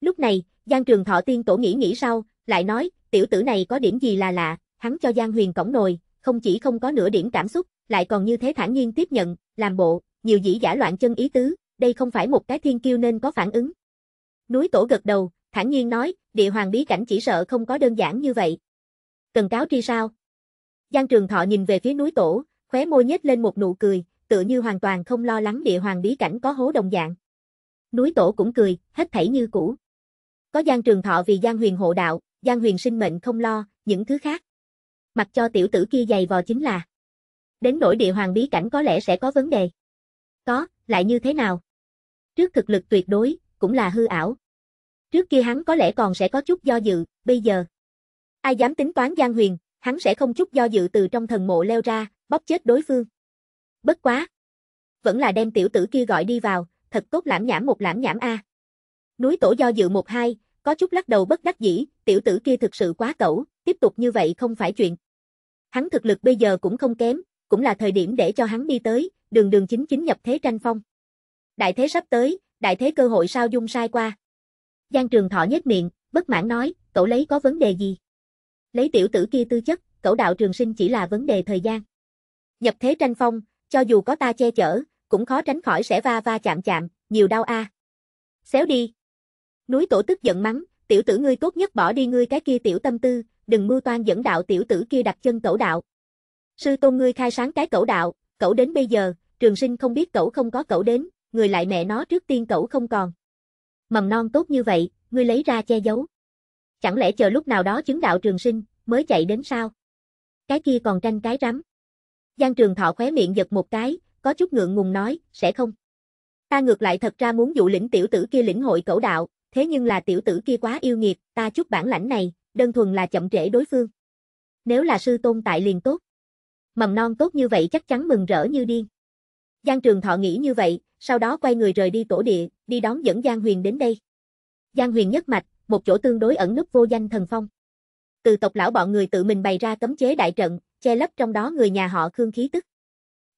Lúc này, Giang trường thọ tiên tổ nghĩ nghĩ sau, lại nói, tiểu tử này có điểm gì là lạ, hắn cho Giang Huyền cổng nồi, không chỉ không có nửa điểm cảm xúc, lại còn như thế thản nhiên tiếp nhận, làm bộ, nhiều dĩ giả loạn chân ý tứ, đây không phải một cái thiên kiêu nên có phản ứng. Núi tổ gật đầu, thản nhiên nói, địa hoàng bí cảnh chỉ sợ không có đơn giản như vậy. Cần cáo tri sao? Giang Trường Thọ nhìn về phía núi tổ, khóe môi nhếch lên một nụ cười, tựa như hoàn toàn không lo lắng địa hoàng bí cảnh có hố đồng dạng. Núi tổ cũng cười, hết thảy như cũ. Có Giang Trường Thọ vì Giang Huyền hộ đạo, Giang Huyền sinh mệnh không lo, những thứ khác. Mặc cho tiểu tử kia giày vò chính là. Đến nỗi địa hoàng bí cảnh có lẽ sẽ có vấn đề. Có, lại như thế nào? Trước thực lực tuyệt đối, cũng là hư ảo. Trước kia hắn có lẽ còn sẽ có chút do dự, bây giờ. Ai dám tính toán Giang Huyền, hắn sẽ không chút do dự từ trong thần mộ leo ra, bóp chết đối phương. Bất quá. Vẫn là đem tiểu tử kia gọi đi vào, thật tốt lãm nhảm một lãm nhảm A. Núi tổ do dự một hai, có chút lắc đầu bất đắc dĩ, tiểu tử kia thực sự quá cẩu, tiếp tục như vậy không phải chuyện. Hắn thực lực bây giờ cũng không kém, cũng là thời điểm để cho hắn đi tới, đường đường chính chính nhập thế tranh phong. Đại thế sắp tới, đại thế cơ hội sao dung sai qua. Giang Trường Thọ nhếch miệng, bất mãn nói, cậu lấy có vấn đề gì? Lấy tiểu tử kia tư chất, cậu đạo trường sinh chỉ là vấn đề thời gian. Nhập thế tranh phong, cho dù có ta che chở, cũng khó tránh khỏi sẽ va va chạm chạm, nhiều đau a. À. Xéo đi, Núi tổ tức giận mắng, tiểu tử ngươi tốt nhất bỏ đi ngươi cái kia tiểu tâm tư, đừng mưu toan dẫn đạo tiểu tử kia đặt chân cẩu đạo. Sư tôn ngươi khai sáng cái cẩu đạo, cẩu đến bây giờ, trường sinh không biết cẩu không có cẩu đến, người lại mẹ nó trước tiên cẩu không còn. Mầm non tốt như vậy, ngươi lấy ra che giấu. Chẳng lẽ chờ lúc nào đó chứng đạo trường sinh, mới chạy đến sao? Cái kia còn tranh cái rắm. Giang trường thọ khóe miệng giật một cái, có chút ngượng ngùng nói, sẽ không. Ta ngược lại thật ra muốn dụ lĩnh tiểu tử kia lĩnh hội cẩu đạo, thế nhưng là tiểu tử kia quá yêu nghiệt, ta chút bản lãnh này, đơn thuần là chậm trễ đối phương. Nếu là sư tôn tại liền tốt. Mầm non tốt như vậy chắc chắn mừng rỡ như điên. Giang Trường Thọ nghĩ như vậy, sau đó quay người rời đi tổ địa, đi đón dẫn Giang Huyền đến đây. Giang Huyền nhất mạch, một chỗ tương đối ẩn nấp vô danh thần phong. Từ tộc lão bọn người tự mình bày ra cấm chế đại trận, che lấp trong đó người nhà họ Khương khí tức.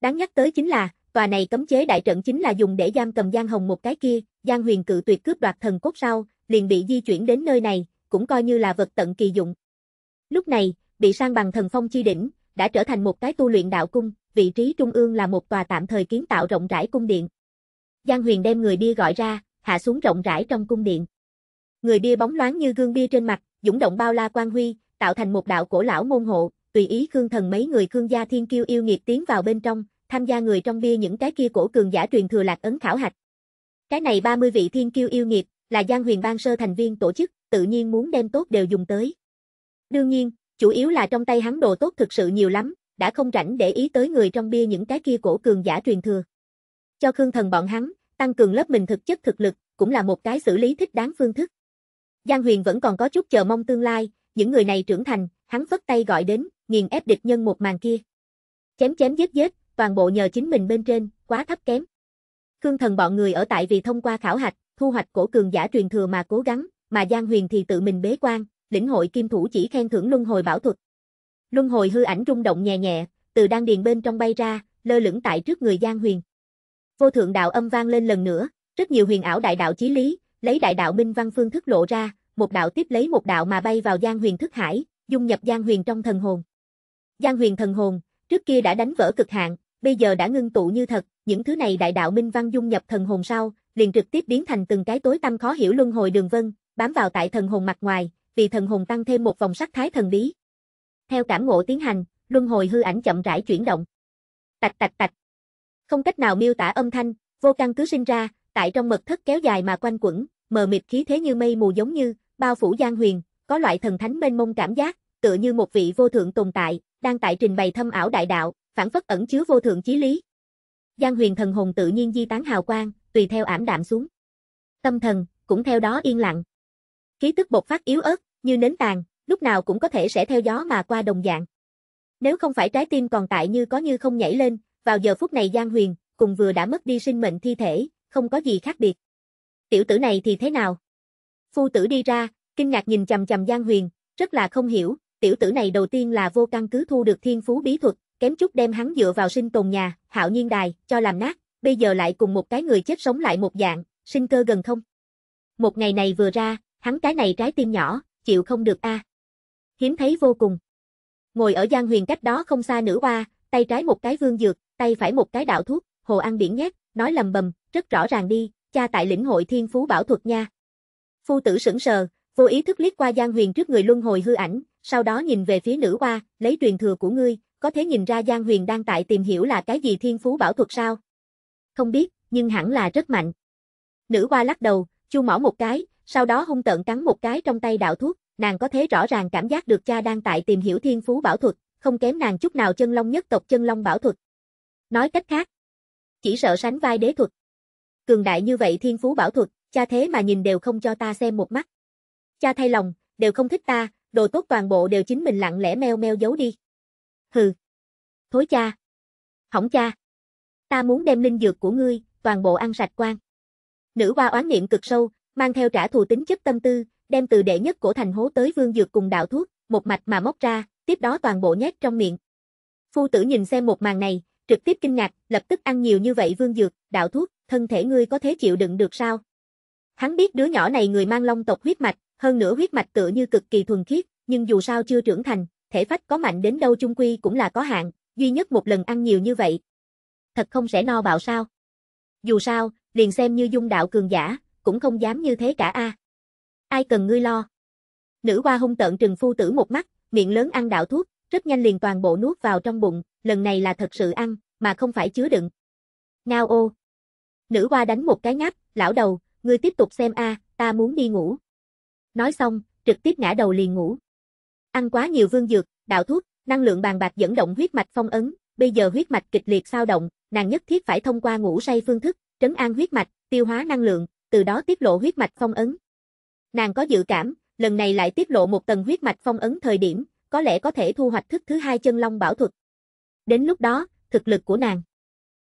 Đáng nhắc tới chính là, tòa này cấm chế đại trận chính là dùng để giam cầm Giang Hồng một cái kia, Giang Huyền cự tuyệt cướp đoạt thần cốt sau, liền bị di chuyển đến nơi này, cũng coi như là vật tận kỳ dụng. Lúc này, bị sang bằng thần phong chi đỉnh, đã trở thành một cái tu luyện đạo cung, vị trí trung ương là một tòa tạm thời kiến tạo rộng rãi cung điện. Giang Huyền đem người bia gọi ra, hạ xuống rộng rãi trong cung điện. Người bia bóng loáng như gương bia trên mặt, dũng động bao la quang huy, tạo thành một đạo cổ lão môn hộ, tùy ý Khương thần mấy người Khương gia thiên kiêu yêu nghiệt tiến vào bên trong, tham gia người trong bia những cái kia cổ cường giả truyền thừa lạc ấn khảo hạch, cái này 30 vị thiên kiêu yêu nghiệt, là Giang Huyền Bang Sơ thành viên tổ chức, tự nhiên muốn đem tốt đều dùng tới. Đương nhiên, chủ yếu là trong tay hắn đồ tốt thực sự nhiều lắm, đã không rảnh để ý tới người trong bia những cái kia cổ cường giả truyền thừa. Cho Khương Thần bọn hắn, tăng cường lớp mình thực chất thực lực, cũng là một cái xử lý thích đáng phương thức. Giang Huyền vẫn còn có chút chờ mong tương lai, những người này trưởng thành, hắn vất tay gọi đến, nghiền ép địch nhân một màn kia. Chém chém giết giết, toàn bộ nhờ chính mình bên trên, quá thấp kém. Khương thần bọn người ở tại vì thông qua khảo hạch, thu hoạch cổ cường giả truyền thừa mà cố gắng, mà Giang Huyền thì tự mình bế quan, lĩnh hội kim thủ chỉ khen thưởng luân hồi bảo thuật. Luân hồi hư ảnh rung động nhẹ nhẹ, từ đang điền bên trong bay ra, lơ lửng tại trước người Giang Huyền. Vô thượng đạo âm vang lên lần nữa, rất nhiều huyền ảo đại đạo chí lý, lấy đại đạo minh văn phương thức lộ ra, một đạo tiếp lấy một đạo mà bay vào Giang Huyền thức hải, dung nhập Giang Huyền trong thần hồn. Giang Huyền thần hồn, trước kia đã đánh vỡ cực hạn, bây giờ đã ngưng tụ như thật, những thứ này đại đạo minh văn dung nhập thần hồn sau, liền trực tiếp biến thành từng cái tối tâm khó hiểu luân hồi đường vân, bám vào tại thần hồn mặt ngoài, vì thần hồn tăng thêm một vòng sắc thái thần bí. Theo cảm ngộ tiến hành, luân hồi hư ảnh chậm rãi chuyển động. Tạch tạch tạch. Không cách nào miêu tả âm thanh, vô căn cứ sinh ra, tại trong mật thất kéo dài mà quanh quẩn, mờ mịt khí thế như mây mù giống như, bao phủ giang huyền, có loại thần thánh mênh mông cảm giác, tựa như một vị vô thượng tồn tại, đang tại trình bày thâm ảo đại đạo, phản phất ẩn chứa vô thượng chí lý. Giang huyền thần hồn tự nhiên di tán hào quang, tùy theo ảm đạm xuống. Tâm thần, cũng theo đó yên lặng. Khí tức bộc phát yếu ớt, như nến tàn, lúc nào cũng có thể sẽ theo gió mà qua đồng dạng. Nếu không phải trái tim còn tại như có như không nhảy lên, vào giờ phút này Giang Huyền, cùng vừa đã mất đi sinh mệnh thi thể, không có gì khác biệt. Tiểu tử này thì thế nào? Phu tử đi ra, kinh ngạc nhìn chầm chầm Giang Huyền, rất là không hiểu, tiểu tử này đầu tiên là vô căn cứ thu được thiên phú bí thuật, kém chút đem hắn dựa vào sinh tồn nhà, hạo nhiên đài, cho làm nát, bây giờ lại cùng một cái người chết sống lại một dạng, sinh cơ gần không. Một ngày này vừa ra, hắn cái này trái tim nhỏ, chịu không được a. Hiếm thấy vô cùng. Ngồi ở Giang Huyền cách đó không xa nữ hoa, tay trái một cái vương dược, tay phải một cái đạo thuốc, hồ ăn biển nhét, nói lầm bầm, rất rõ ràng đi, cha tại lĩnh hội thiên phú bảo thuật nha. Phu tử sững sờ, vô ý thức liếc qua Giang Huyền trước người luân hồi hư ảnh, sau đó nhìn về phía nữ hoa, lấy truyền thừa của ngươi, có thể nhìn ra Giang Huyền đang tại tìm hiểu là cái gì thiên phú bảo thuật sao? Không biết, nhưng hẳn là rất mạnh. Nữ hoa lắc đầu, chu mỏ một cái, sau đó hung tợn cắn một cái trong tay đạo thuốc, nàng có thế rõ ràng cảm giác được cha đang tại tìm hiểu thiên phú bảo thuật, không kém nàng chút nào chân long nhất tộc chân long bảo thuật. Nói cách khác, chỉ sợ sánh vai đế thuật. Cường đại như vậy thiên phú bảo thuật, cha thế mà nhìn đều không cho ta xem một mắt. Cha thay lòng, đều không thích ta, đồ tốt toàn bộ đều chính mình lặng lẽ meo meo giấu đi. Hừ. Thối cha. Hỏng cha. Ta muốn đem linh dược của ngươi, toàn bộ ăn sạch quang Nữ hoa oán niệm cực sâu, mang theo trả thù tính chất tâm tư, đem từ đệ nhất cổ thành hố tới vương dược cùng đạo thuốc, một mạch mà móc ra, tiếp đó toàn bộ nhét trong miệng. Phu tử nhìn xem một màn này, trực tiếp kinh ngạc, lập tức ăn nhiều như vậy vương dược, đạo thuốc, thân thể ngươi có thể chịu đựng được sao? Hắn biết đứa nhỏ này người mang long tộc huyết mạch, hơn nữa huyết mạch tựa như cực kỳ thuần khiết, nhưng dù sao chưa trưởng thành, thể phách có mạnh đến đâu chung quy cũng là có hạn, duy nhất một lần ăn nhiều như vậy. Thật không sẽ no bạo sao? Dù sao, liền xem như dung đạo cường giả, cũng không dám như thế cả a. À. Ai cần ngươi lo? Nữ hoa hung tợn trừng phu tử một mắt, miệng lớn ăn đạo thuốc, rất nhanh liền toàn bộ nuốt vào trong bụng, lần này là thật sự ăn, mà không phải chứa đựng. Ngao ô. Nữ hoa đánh một cái ngáp, lão đầu, ngươi tiếp tục xem a, à, ta muốn đi ngủ. Nói xong, trực tiếp ngã đầu liền ngủ. Ăn quá nhiều vương dược, đạo thuốc, năng lượng bàn bạc dẫn động huyết mạch phong ấn, bây giờ huyết mạch kịch liệt sao động, nàng nhất thiết phải thông qua ngủ say phương thức, trấn an huyết mạch, tiêu hóa năng lượng, từ đó tiết lộ huyết mạch phong ấn. Nàng có dự cảm, lần này lại tiết lộ một tầng huyết mạch phong ấn thời điểm, có lẽ có thể thu hoạch thức thứ hai chân long bảo thuật. Đến lúc đó, thực lực của nàng.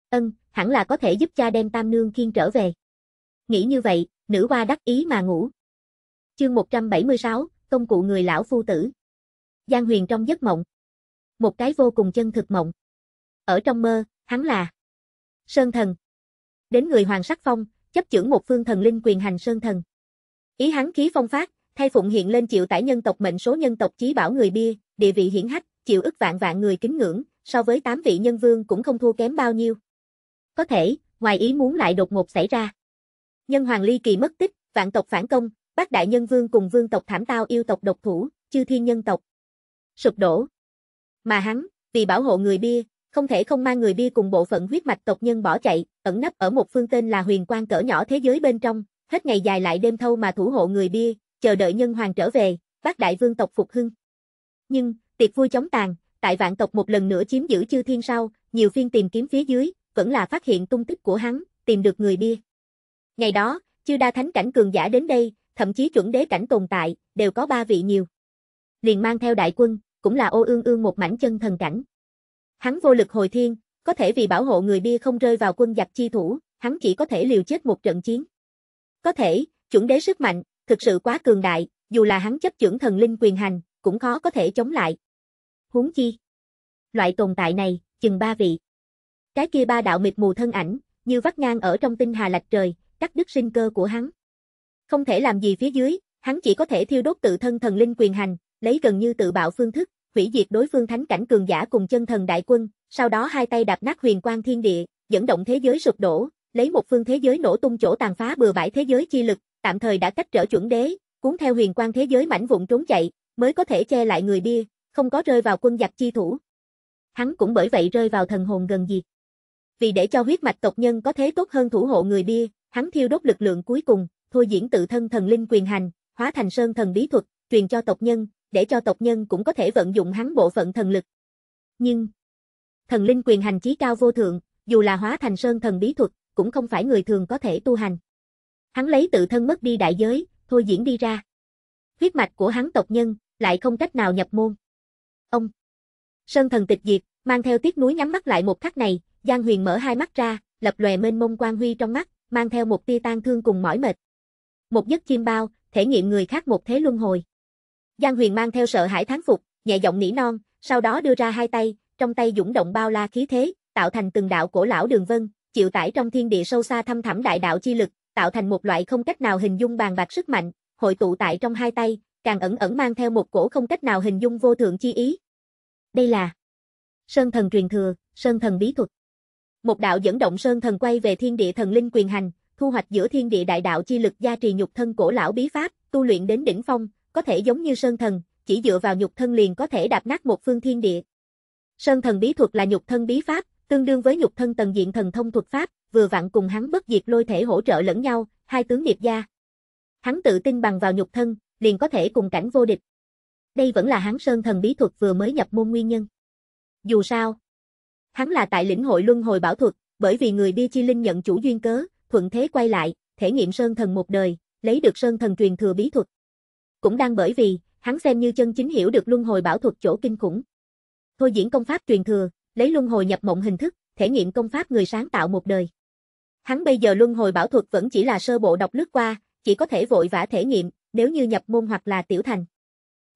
Ân, hẳn là có thể giúp cha đem tam nương khiên trở về. Nghĩ như vậy, nữ hoa đắc ý mà ngủ. Chương 176, công cụ người lão phu tử. Giang Huyền trong giấc mộng. Một cái vô cùng chân thực mộng. Ở trong mơ, hắn là Sơn Thần. Đến người Hoàng Sắc Phong, chấp chưởng một phương thần linh quyền hành Sơn Thần. Ý hắn khí phong phát, thay phụng hiện lên chịu tải nhân tộc mệnh số nhân tộc chí bảo người bia, địa vị hiển hách, chịu ức vạn vạn người kính ngưỡng, so với tám vị nhân vương cũng không thua kém bao nhiêu. Có thể, ngoài ý muốn lại đột ngột xảy ra. Nhân hoàng ly kỳ mất tích, vạn tộc phản công, bác đại nhân vương cùng vương tộc thảm tao yêu tộc độc thủ, chư thiên nhân tộc, sụp đổ. Mà hắn, vì bảo hộ người bia, không thể không mang người bia cùng bộ phận huyết mạch tộc nhân bỏ chạy, ẩn nấp ở một phương tên là huyền quan cỡ nhỏ thế giới bên trong, hết ngày dài lại đêm thâu mà thủ hộ người bia, chờ đợi nhân hoàng trở về, bác đại vương tộc phục hưng. Nhưng, tiệc vui chóng tàn, tại vạn tộc một lần nữa chiếm giữ chư thiên sau, nhiều phiên tìm kiếm phía dưới, vẫn là phát hiện tung tích của hắn, tìm được người bia. Ngày đó, chư đa thánh cảnh cường giả đến đây, thậm chí chuẩn đế cảnh tồn tại, đều có ba vị nhiều liền mang theo đại quân, cũng là ô ương ương một mảnh chân thần cảnh. Hắn vô lực hồi thiên, có thể vì bảo hộ người bia không rơi vào quân giặc chi thủ, hắn chỉ có thể liều chết một trận chiến. Có thể, chuẩn đế sức mạnh, thực sự quá cường đại, dù là hắn chấp trưởng thần linh quyền hành, cũng khó có thể chống lại. Huống chi? Loại tồn tại này, chừng ba vị. Cái kia ba đạo mịt mù thân ảnh, như vắt ngang ở trong tinh hà lạch trời, cắt đứt sinh cơ của hắn. Không thể làm gì phía dưới, hắn chỉ có thể thiêu đốt tự thân thần linh quyền hành, lấy gần như tự bạo phương thức, hủy diệt đối phương thánh cảnh cường giả cùng chân thần đại quân, sau đó hai tay đạp nát huyền quang thiên địa, dẫn động thế giới sụp đổ, lấy một phương thế giới nổ tung chỗ tàn phá bừa bãi thế giới chi lực, tạm thời đã cách trở chuẩn đế, cuốn theo huyền quang thế giới mảnh vụn trốn chạy, mới có thể che lại người bia, không có rơi vào quân giặc chi thủ. Hắn cũng bởi vậy rơi vào thần hồn gần diệt. Vì để cho huyết mạch tộc nhân có thế tốt hơn thủ hộ người bia, hắn thiêu đốt lực lượng cuối cùng, thôi diễn tự thân thần linh quyền hành, hóa thành sơn thần bí thuật, truyền cho tộc nhân, để cho tộc nhân cũng có thể vận dụng hắn bộ phận thần lực. Nhưng, thần linh quyền hành chí cao vô thượng, dù là hóa thành sơn thần bí thuật, cũng không phải người thường có thể tu hành. Hắn lấy tự thân mất đi đại giới, thôi diễn đi ra. Huyết mạch của hắn tộc nhân, lại không cách nào nhập môn. Ông, sơn thần tịch diệt, mang theo tiếc núi nhắm mắt lại một khắc này, Giang Huyền mở hai mắt ra, lập lòe mênh mông quang huy trong mắt, mang theo một tia tan thương cùng mỏi mệt. Một giấc chim bao, thể nghiệm người khác một thế luân hồi. Giang Huyền mang theo sợ hãi thán phục, nhẹ giọng nỉ non, sau đó đưa ra hai tay, trong tay dũng động bao la khí thế, tạo thành từng đạo cổ lão đường vân, chịu tải trong thiên địa sâu xa thâm thẳm đại đạo chi lực, tạo thành một loại không cách nào hình dung bàn bạc sức mạnh, hội tụ tại trong hai tay, càng ẩn ẩn mang theo một cổ không cách nào hình dung vô thượng chi ý. Đây là Sơn thần truyền thừa, Sơn thần bí thuật. Một đạo dẫn động Sơn thần quay về thiên địa thần linh quyền hành, thu hoạch giữa thiên địa đại đạo chi lực gia trì nhục thân cổ lão bí pháp, tu luyện đến đỉnh phong, có thể giống như sơn thần, chỉ dựa vào nhục thân liền có thể đạp nát một phương thiên địa. Sơn thần bí thuật là nhục thân bí pháp, tương đương với nhục thân tầng diện thần thông thuật pháp, vừa vặn cùng hắn bất diệt lôi thể hỗ trợ lẫn nhau, hai tướng điệp gia. Hắn tự tin bằng vào nhục thân, liền có thể cùng cảnh vô địch. Đây vẫn là hắn sơn thần bí thuật vừa mới nhập môn nguyên nhân. Dù sao, hắn là tại lĩnh hội luân hồi bảo thuật, bởi vì người Bia Chi Linh nhận chủ duyên cớ, thuận thế quay lại, thể nghiệm sơn thần một đời, lấy được sơn thần truyền thừa bí thuật cũng đang bởi vì, hắn xem như chân chính hiểu được luân hồi bảo thuật chỗ kinh khủng. Thôi diễn công pháp truyền thừa, lấy luân hồi nhập mộng hình thức, thể nghiệm công pháp người sáng tạo một đời. Hắn bây giờ luân hồi bảo thuật vẫn chỉ là sơ bộ đọc lướt qua, chỉ có thể vội vã thể nghiệm, nếu như nhập môn hoặc là tiểu thành.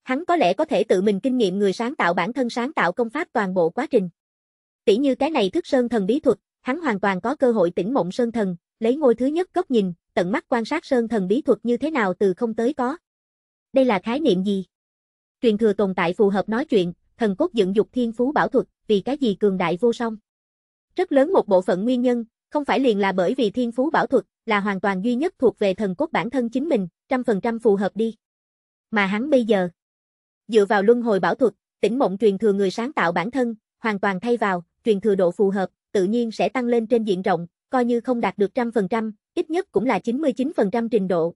Hắn có lẽ có thể tự mình kinh nghiệm người sáng tạo bản thân sáng tạo công pháp toàn bộ quá trình. Tỷ như cái này thức sơn thần bí thuật, hắn hoàn toàn có cơ hội tỉnh mộng sơn thần, lấy ngôi thứ nhất góc nhìn, tận mắt quan sát sơn thần bí thuật như thế nào từ không tới có đây là khái niệm gì? Truyền thừa tồn tại phù hợp nói chuyện, thần cốt dựng dục thiên phú bảo thuật, vì cái gì cường đại vô song? Rất lớn một bộ phận nguyên nhân, không phải liền là bởi vì thiên phú bảo thuật, là hoàn toàn duy nhất thuộc về thần cốt bản thân chính mình, trăm phần trăm phù hợp đi. Mà hắn bây giờ, dựa vào luân hồi bảo thuật, tỉnh mộng truyền thừa người sáng tạo bản thân, hoàn toàn thay vào, truyền thừa độ phù hợp, tự nhiên sẽ tăng lên trên diện rộng, coi như không đạt được trăm phần trăm, ít nhất cũng là 99% trình độ,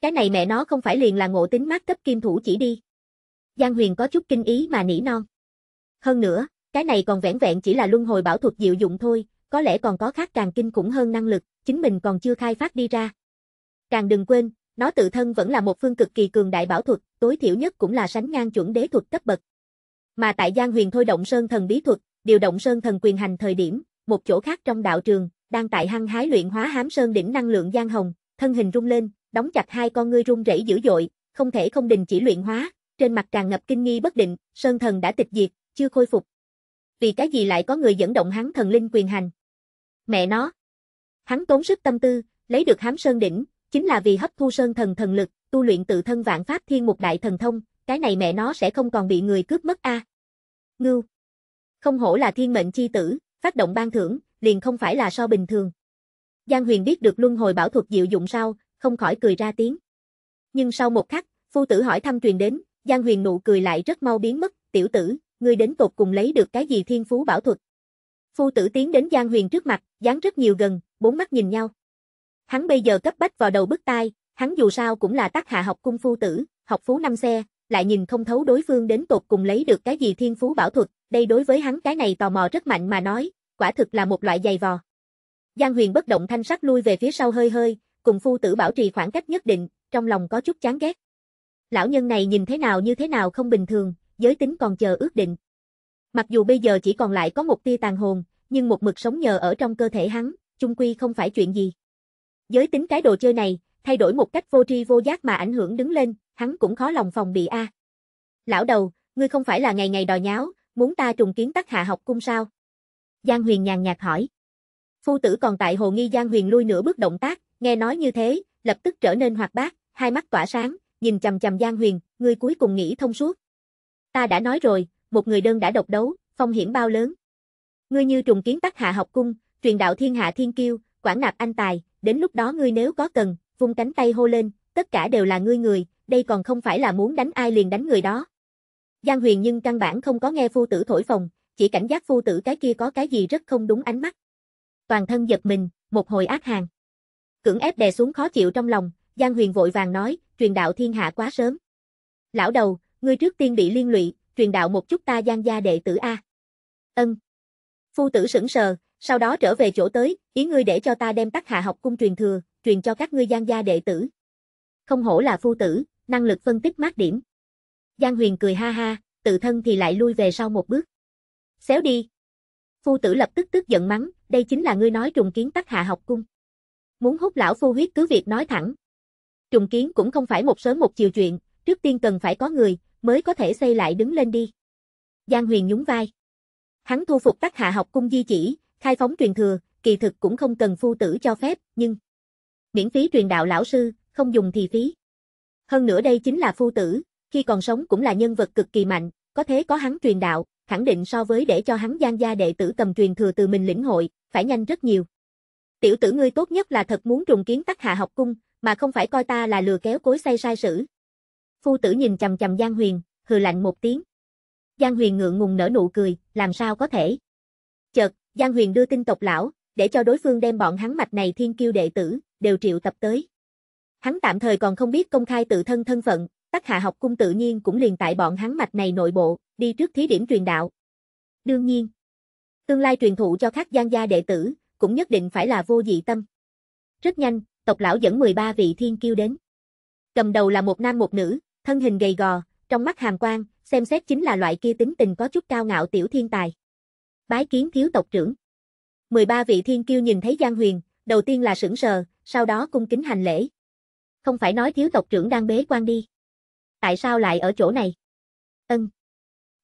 cái này mẹ nó không phải liền là ngộ tính mát cấp kim thủ chỉ đi. Giang Huyền có chút kinh ý mà nỉ non. Hơn nữa, cái này còn vẻn vẹn chỉ là luân hồi bảo thuật diệu dụng thôi, có lẽ còn có khác càng kinh khủng hơn năng lực, chính mình còn chưa khai phát đi ra. Càng đừng quên, nó tự thân vẫn là một phương cực kỳ cường đại bảo thuật, tối thiểu nhất cũng là sánh ngang chuẩn đế thuật cấp bậc. Mà tại Giang Huyền thôi động sơn thần bí thuật, điều động sơn thần quyền hành thời điểm, một chỗ khác trong đạo trường, đang tại hăng hái luyện hóa hám sơn đỉnh năng lượng Giang Hồng, thân hình rung lên, đóng chặt hai con ngươi run rẩy dữ dội, không thể không đình chỉ luyện hóa, trên mặt tràn ngập kinh nghi bất định, sơn thần đã tịch diệt, chưa khôi phục. Vì cái gì lại có người dẫn động hắn thần linh quyền hành? Mẹ nó! Hắn tốn sức tâm tư, lấy được hám sơn đỉnh, chính là vì hấp thu sơn thần thần lực, tu luyện tự thân vạn pháp thiên mục đại thần thông, cái này mẹ nó sẽ không còn bị người cướp mất a. À. Ngưu. Không hổ là thiên mệnh chi tử, phát động ban thưởng, liền không phải là so bình thường. Giang Huyền biết được luân hồi bảo thuật diệu dụng sau, không khỏi cười ra tiếng. Nhưng sau một khắc, phu tử hỏi thăm truyền đến, Giang Huyền nụ cười lại rất mau biến mất, tiểu tử, ngươi đến tột cùng lấy được cái gì thiên phú bảo thuật. Phu tử tiến đến Giang Huyền trước mặt, dán rất nhiều gần, bốn mắt nhìn nhau. Hắn bây giờ cấp bách vào đầu bức tai, hắn dù sao cũng là tác hạ học cung phu tử, học phú năm xe, lại nhìn không thấu đối phương đến tột cùng lấy được cái gì thiên phú bảo thuật, đây đối với hắn cái này tò mò rất mạnh mà nói, quả thực là một loại dày vò. Giang Huyền bất động thanh sắc lui về phía sau hơi hơi, cùng phu tử bảo trì khoảng cách nhất định, trong lòng có chút chán ghét. Lão nhân này nhìn thế nào như thế nào không bình thường, giới tính còn chờ ước định. Mặc dù bây giờ chỉ còn lại có một tia tàn hồn, nhưng một mực sống nhờ ở trong cơ thể hắn, chung quy không phải chuyện gì. Giới tính cái đồ chơi này, thay đổi một cách vô tri vô giác mà ảnh hưởng đứng lên, hắn cũng khó lòng phòng bị a. Lão đầu, ngươi không phải là ngày ngày đòi nháo, muốn ta trùng kiến tắc hạ học cung sao? Giang Huyền nhàn nhạt hỏi. Phu tử còn tại hồ nghi Giang Huyền lui nửa bước động tác, Nghe nói như thế, lập tức trở nên hoạt bát, hai mắt tỏa sáng, nhìn chầm chầm Giang Huyền, ngươi cuối cùng nghĩ thông suốt. Ta đã nói rồi, một người đơn đã độc đấu, phong hiểm bao lớn. Ngươi như trùng kiến tắc hạ học cung, truyền đạo thiên hạ thiên kiêu, quảng nạp anh tài, đến lúc đó ngươi nếu có cần, vung cánh tay hô lên, tất cả đều là ngươi người, đây còn không phải là muốn đánh ai liền đánh người đó. Giang Huyền nhưng căn bản không có nghe phu tử thổi phồng, chỉ cảnh giác phu tử cái kia có cái gì rất không đúng ánh mắt. Toàn thân giật mình, một hồi ác hàng. Cưỡng ép đè xuống khó chịu trong lòng, Giang Huyền vội vàng nói, truyền đạo thiên hạ quá sớm. Lão đầu, ngươi trước tiên bị liên lụy, truyền đạo một chút ta Giang gia đệ tử A. Ân. Phu tử sững sờ, sau đó trở về chỗ tới, ý ngươi để cho ta đem tắc hạ học cung truyền thừa, truyền cho các ngươi Giang gia đệ tử. Không hổ là phu tử, năng lực phân tích mát điểm. Giang Huyền cười ha ha, tự thân thì lại lui về sau một bước. Xéo đi. Phu tử lập tức tức giận mắng, đây chính là ngươi nói trùng kiến tắc hạ học cung muốn hút lão phu huyết cứ việc nói thẳng. Trùng kiến cũng không phải một sớm một chiều chuyện, trước tiên cần phải có người, mới có thể xây lại đứng lên đi. Giang Huyền nhún vai. Hắn thu phục các hạ học cung di chỉ, khai phóng truyền thừa, kỳ thực cũng không cần phu tử cho phép, nhưng miễn phí truyền đạo lão sư, không dùng thì phí. Hơn nữa đây chính là phu tử, khi còn sống cũng là nhân vật cực kỳ mạnh, có thế có hắn truyền đạo, khẳng định so với để cho hắn gian gia đệ tử cầm truyền thừa từ mình lĩnh hội, phải nhanh rất nhiều. Tiểu tử ngươi tốt nhất là thật muốn trùng kiến tắc hạ học cung, mà không phải coi ta là lừa kéo cối say sai sử. Phu tử nhìn chầm chầm Giang Huyền, hừ lạnh một tiếng. Giang Huyền ngượng ngùng nở nụ cười, làm sao có thể. Chợt, Giang Huyền đưa tin tộc lão, để cho đối phương đem bọn hắn mạch này thiên kiêu đệ tử, đều triệu tập tới. Hắn tạm thời còn không biết công khai tự thân thân phận, tắc hạ học cung tự nhiên cũng liền tại bọn hắn mạch này nội bộ, đi trước thí điểm truyền đạo. Đương nhiên, tương lai truyền thụ cho các gian gia đệ tử, cũng nhất định phải là vô dị tâm. Rất nhanh, tộc lão dẫn 13 vị thiên kiêu đến. Cầm đầu là một nam một nữ, thân hình gầy gò, trong mắt hàm quang, xem xét chính là loại kia tính tình có chút cao ngạo tiểu thiên tài. Bái kiến thiếu tộc trưởng. 13 vị thiên kiêu nhìn thấy Giang Huyền, đầu tiên là sững sờ, sau đó cung kính hành lễ. Không phải nói thiếu tộc trưởng đang bế quan đi. Tại sao lại ở chỗ này? Ân.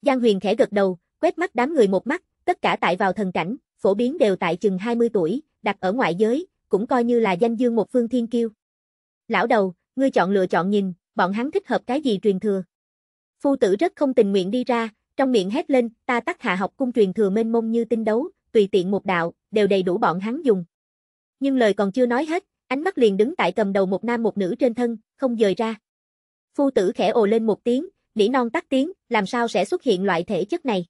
Giang Huyền khẽ gật đầu, quét mắt đám người một mắt, tất cả tại vào thần cảnh, phổ biến đều tại chừng 20 tuổi, đặt ở ngoại giới, cũng coi như là danh dương một phương thiên kiêu. Lão đầu, ngươi chọn lựa chọn nhìn, bọn hắn thích hợp cái gì truyền thừa. Phu tử rất không tình nguyện đi ra, trong miệng hét lên, ta tắt hạ học cung truyền thừa mênh mông như tinh đấu, tùy tiện một đạo, đều đầy đủ bọn hắn dùng. Nhưng lời còn chưa nói hết, ánh mắt liền đứng tại cầm đầu một nam một nữ trên thân, không rời ra. Phu tử khẽ ồ lên một tiếng, nỉ non tắt tiếng, làm sao sẽ xuất hiện loại thể chất này?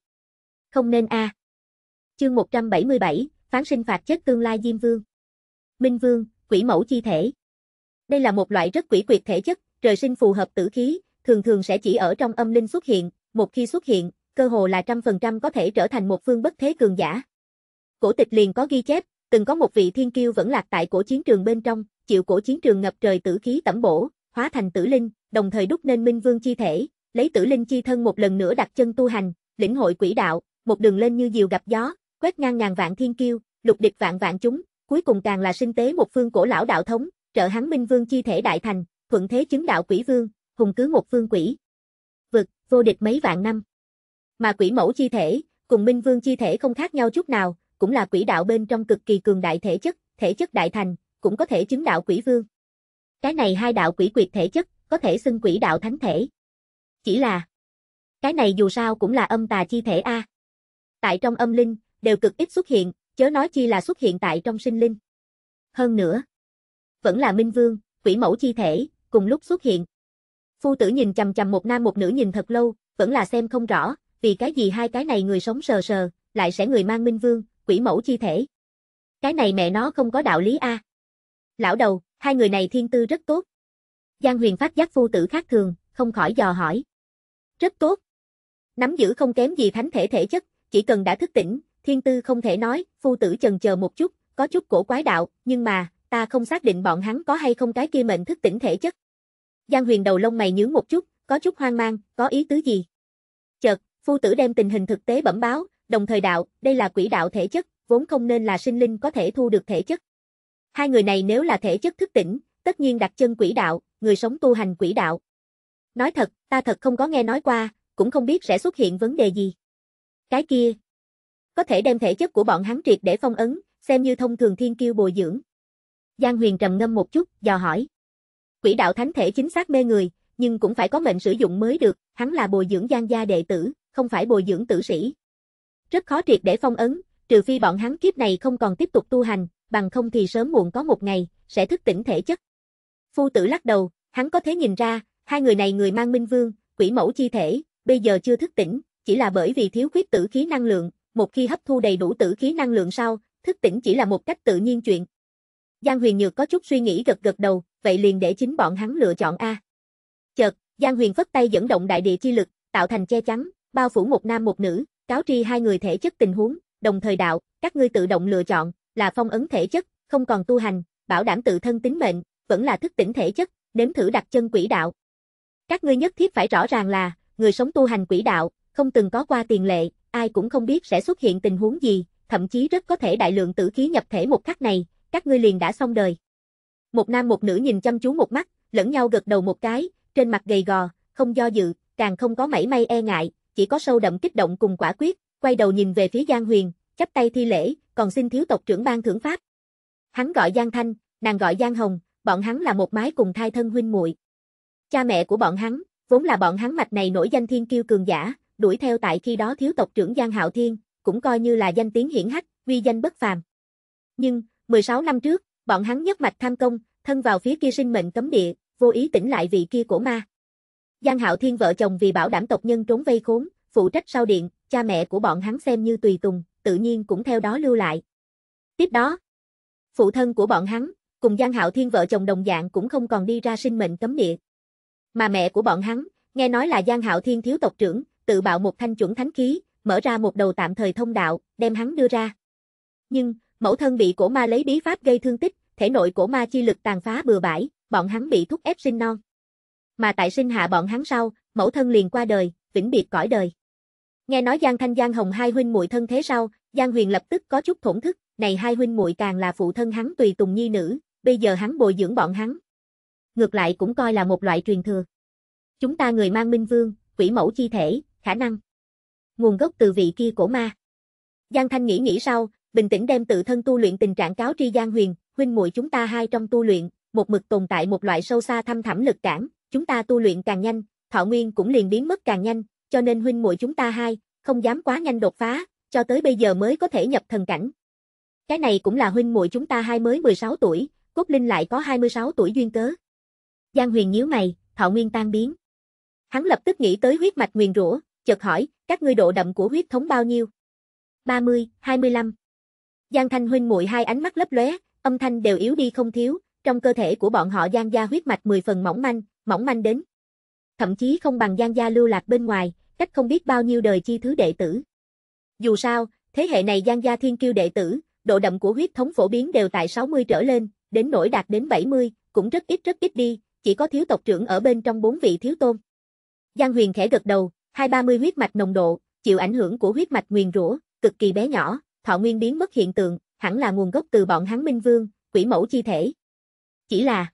Không nên a. À. Chương 177, phán sinh phạt chết tương lai Diêm Vương. Minh Vương, quỷ mẫu chi thể. Đây là một loại rất quỷ quyệt thể chất, trời sinh phù hợp tử khí, thường thường sẽ chỉ ở trong âm linh xuất hiện, một khi xuất hiện, cơ hồ là trăm phần trăm có thể trở thành một phương bất thế cường giả. Cổ tịch liền có ghi chép, từng có một vị thiên kiêu vẫn lạc tại cổ chiến trường bên trong, chịu cổ chiến trường ngập trời tử khí tẩm bổ, hóa thành tử linh, đồng thời đúc nên minh vương chi thể, lấy tử linh chi thân một lần nữa đặt chân tu hành, lĩnh hội quỷ đạo, một đường lên như diều gặp gió, quét ngang ngàn vạn thiên kiêu, lục địch vạn vạn chúng, cuối cùng càng là sinh tế một phương cổ lão đạo thống, trợ hắn minh vương chi thể đại thành, thuận thế chứng đạo quỷ vương, hùng cứ một phương quỷ. Vực, vô địch mấy vạn năm. Mà quỷ mẫu chi thể, cùng minh vương chi thể không khác nhau chút nào, cũng là quỷ đạo bên trong cực kỳ cường đại thể chất, thể chất đại thành, cũng có thể chứng đạo quỷ vương. Cái này hai đạo quỷ quyệt thể chất, có thể xưng quỷ đạo thánh thể. Chỉ là, cái này dù sao cũng là âm tà chi thể A. Tại trong âm linh, đều cực ít xuất hiện, chớ nói chi là xuất hiện tại trong sinh linh. Hơn nữa, vẫn là minh vương, quỷ mẫu chi thể, cùng lúc xuất hiện. Phu tử nhìn chầm chầm một nam một nữ nhìn thật lâu, vẫn là xem không rõ, vì cái gì hai cái này người sống sờ sờ, lại sẽ người mang minh vương, quỷ mẫu chi thể. Cái này mẹ nó không có đạo lý a. À. Lão đầu, hai người này thiên tư rất tốt. Giang huyền phát giác phu tử khác thường, không khỏi dò hỏi. Rất tốt. Nắm giữ không kém gì thánh thể thể chất, chỉ cần đã thức tỉnh, Thiên tư không thể nói, phu tử chần chờ một chút, có chút cổ quái đạo, nhưng mà, ta không xác định bọn hắn có hay không cái kia mệnh thức tỉnh thể chất. Giang huyền đầu lông mày nhướng một chút, có chút hoang mang, có ý tứ gì? Chợt, phu tử đem tình hình thực tế bẩm báo, đồng thời đạo, đây là quỷ đạo thể chất, vốn không nên là sinh linh có thể thu được thể chất. Hai người này nếu là thể chất thức tỉnh, tất nhiên đặt chân quỷ đạo, người sống tu hành quỷ đạo. Nói thật, ta thật không có nghe nói qua, cũng không biết sẽ xuất hiện vấn đề gì. Cái kia, có thể đem thể chất của bọn hắn triệt để phong ấn, xem như thông thường thiên kiêu bồi dưỡng. Giang Huyền trầm ngâm một chút, dò hỏi. Quỷ đạo thánh thể chính xác mê người, nhưng cũng phải có mệnh sử dụng mới được, hắn là bồi dưỡng Giang gia đệ tử, không phải bồi dưỡng tử sĩ. Rất khó triệt để phong ấn, trừ phi bọn hắn kiếp này không còn tiếp tục tu hành, bằng không thì sớm muộn có một ngày, sẽ thức tỉnh thể chất. Phu tử lắc đầu, hắn có thể nhìn ra, hai người này người mang minh vương, quỷ mẫu chi thể, bây giờ chưa thức tỉnh, chỉ là bởi vì thiếu khuyết tử khí năng lượng, một khi hấp thu đầy đủ tử khí năng lượng sau, thức tỉnh chỉ là một cách tự nhiên chuyện. Giang Huyền Nhược có chút suy nghĩ gật gật đầu, vậy liền để chính bọn hắn lựa chọn A. Chợt, Giang Huyền phất tay dẫn động đại địa chi lực, tạo thành che chắn, bao phủ một nam một nữ, cáo tri hai người thể chất tình huống, đồng thời đạo, các ngươi tự động lựa chọn, là phong ấn thể chất, không còn tu hành, bảo đảm tự thân tính mệnh, vẫn là thức tỉnh thể chất, nếm thử đặt chân quỷ đạo. Các ngươi nhất thiết phải rõ ràng là, người sống tu hành quỷ đạo, không từng có qua tiền lệ, ai cũng không biết sẽ xuất hiện tình huống gì, thậm chí rất có thể đại lượng tử khí nhập thể một khắc này, các ngươi liền đã xong đời. Một nam một nữ nhìn chăm chú một mắt, lẫn nhau gật đầu một cái, trên mặt gầy gò, không do dự, càng không có mảy may e ngại, chỉ có sâu đậm kích động cùng quả quyết, quay đầu nhìn về phía Giang Huyền, chắp tay thi lễ, còn xin thiếu tộc trưởng ban thưởng pháp. Hắn gọi Giang Thanh, nàng gọi Giang Hồng, bọn hắn là một mái cùng thai thân huynh muội. Cha mẹ của bọn hắn, vốn là bọn hắn mạch này nổi danh thiên kiêu cường giả, đuổi theo tại khi đó thiếu tộc trưởng Giang Hạo Thiên, cũng coi như là danh tiếng hiển hách, uy danh bất phàm. Nhưng, 16 năm trước, bọn hắn nhất mạch tham công, thân vào phía kia sinh mệnh cấm địa, vô ý tỉnh lại vị kia cổ ma. Giang Hạo Thiên vợ chồng vì bảo đảm tộc nhân trốn vây khốn, phụ trách sau điện, cha mẹ của bọn hắn xem như tùy tùng, tự nhiên cũng theo đó lưu lại. Tiếp đó, phụ thân của bọn hắn, cùng Giang Hạo Thiên vợ chồng đồng dạng cũng không còn đi ra sinh mệnh cấm địa. Mà mẹ của bọn hắn, nghe nói là Giang Hạo Thiên thiếu tộc trưởng, tự bạo một thanh chuẩn thánh khí, mở ra một đầu tạm thời thông đạo, đem hắn đưa ra. Nhưng, mẫu thân bị cổ ma lấy bí pháp gây thương tích, thể nội cổ ma chi lực tàn phá bừa bãi, bọn hắn bị thúc ép sinh non. Mà tại sinh hạ bọn hắn sau, mẫu thân liền qua đời, vĩnh biệt cõi đời. Nghe nói Giang Thanh Giang Hồng hai huynh muội thân thế sau, Giang Huyền lập tức có chút thổn thức, này hai huynh muội càng là phụ thân hắn tùy tùng nhi nữ, bây giờ hắn bồi dưỡng bọn hắn. Ngược lại cũng coi là một loại truyền thừa. Chúng ta người mang minh vương, quỷ mẫu chi thể, khả năng. Nguồn gốc từ vị kia cổ ma. Giang Thanh nghĩ nghĩ sau, bình tĩnh đem tự thân tu luyện tình trạng cáo tri Giang Huyền, huynh muội chúng ta hai trong tu luyện, một mực tồn tại một loại sâu xa thâm thẳm lực cản, chúng ta tu luyện càng nhanh, thọ nguyên cũng liền biến mất càng nhanh, cho nên huynh muội chúng ta hai không dám quá nhanh đột phá, cho tới bây giờ mới có thể nhập thần cảnh. Cái này cũng là huynh muội chúng ta hai mới 16 tuổi, cốt linh lại có 26 tuổi duyên cớ. Giang Huyền nhíu mày, thọ nguyên tan biến. Hắn lập tức nghĩ tới huyết mạch nguyền rủa, chợt hỏi, các ngươi độ đậm của huyết thống bao nhiêu? 30, 25. Giang Thanh huynh muội hai ánh mắt lấp lóe, âm thanh đều yếu đi không thiếu, trong cơ thể của bọn họ Giang gia huyết mạch 10 phần mỏng manh, mỏng manh đến. Thậm chí không bằng Giang gia lưu lạc bên ngoài, cách không biết bao nhiêu đời chi thứ đệ tử. Dù sao, thế hệ này Giang gia thiên kiêu đệ tử, độ đậm của huyết thống phổ biến đều tại 60 trở lên, đến nổi đạt đến 70, cũng rất ít rất ít đi, chỉ có thiếu tộc trưởng ở bên trong bốn vị thiếu tôn. Giang Huyền khẽ gật đầu, 230 huyết mạch nồng độ, chịu ảnh hưởng của huyết mạch nguyền rủa, cực kỳ bé nhỏ, thọ nguyên biến mất hiện tượng, hẳn là nguồn gốc từ bọn hắn Minh Vương, quỷ mẫu chi thể. Chỉ là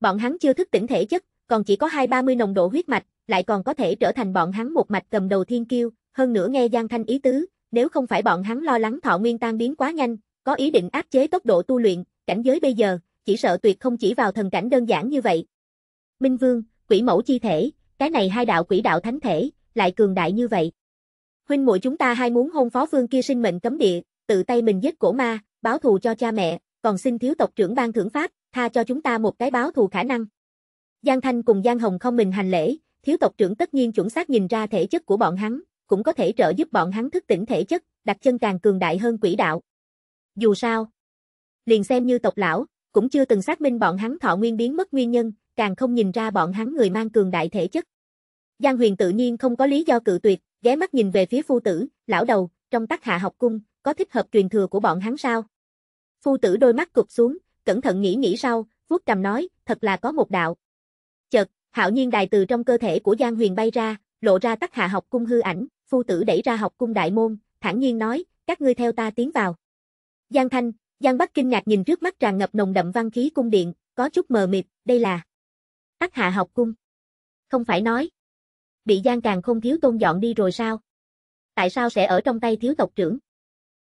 bọn hắn chưa thức tỉnh thể chất, còn chỉ có 230 nồng độ huyết mạch, lại còn có thể trở thành bọn hắn một mạch cầm đầu thiên kiêu, hơn nữa nghe Giang Thanh ý tứ, nếu không phải bọn hắn lo lắng thọ nguyên tan biến quá nhanh, có ý định áp chế tốc độ tu luyện, cảnh giới bây giờ, chỉ sợ tuyệt không chỉ vào thần cảnh đơn giản như vậy. Minh Vương, quỷ mẫu chi thể, cái này hai đạo quỷ đạo thánh thể, lại cường đại như vậy. Huynh muội chúng ta hai muốn hôn phó phương kia sinh mệnh cấm địa, tự tay mình giết cổ ma, báo thù cho cha mẹ, còn xin thiếu tộc trưởng ban thưởng pháp, tha cho chúng ta một cái báo thù khả năng. Giang Thanh cùng Giang Hồng không mình hành lễ, thiếu tộc trưởng tất nhiên chuẩn xác nhìn ra thể chất của bọn hắn, cũng có thể trợ giúp bọn hắn thức tỉnh thể chất, đặt chân càng cường đại hơn quỷ đạo. Dù sao, liền xem như tộc lão, cũng chưa từng xác minh bọn hắn thọ nguyên biến mất nguyên nhân, càng không nhìn ra bọn hắn người mang cường đại thể chất. Giang Huyền tự nhiên không có lý do cự tuyệt, ghé mắt nhìn về phía phu tử, lão đầu, trong tác hạ học cung, có thích hợp truyền thừa của bọn hắn sao? Phu tử đôi mắt cụp xuống, cẩn thận nghĩ nghĩ sau, vuốt cầm nói, thật là có một đạo. Chợt, hạo nhiên đài từ trong cơ thể của Giang Huyền bay ra, lộ ra tác hạ học cung hư ảnh, phu tử đẩy ra học cung đại môn, thản nhiên nói, các ngươi theo ta tiến vào. Giang Thanh, Giang Bắc kinh ngạc nhìn trước mắt tràn ngập nồng đậm văn khí cung điện, có chút mờ mịt, đây là tác hạ học cung. Không phải nói bị gian Càng không thiếu tôn dọn đi rồi sao? Tại sao sẽ ở trong tay thiếu tộc trưởng?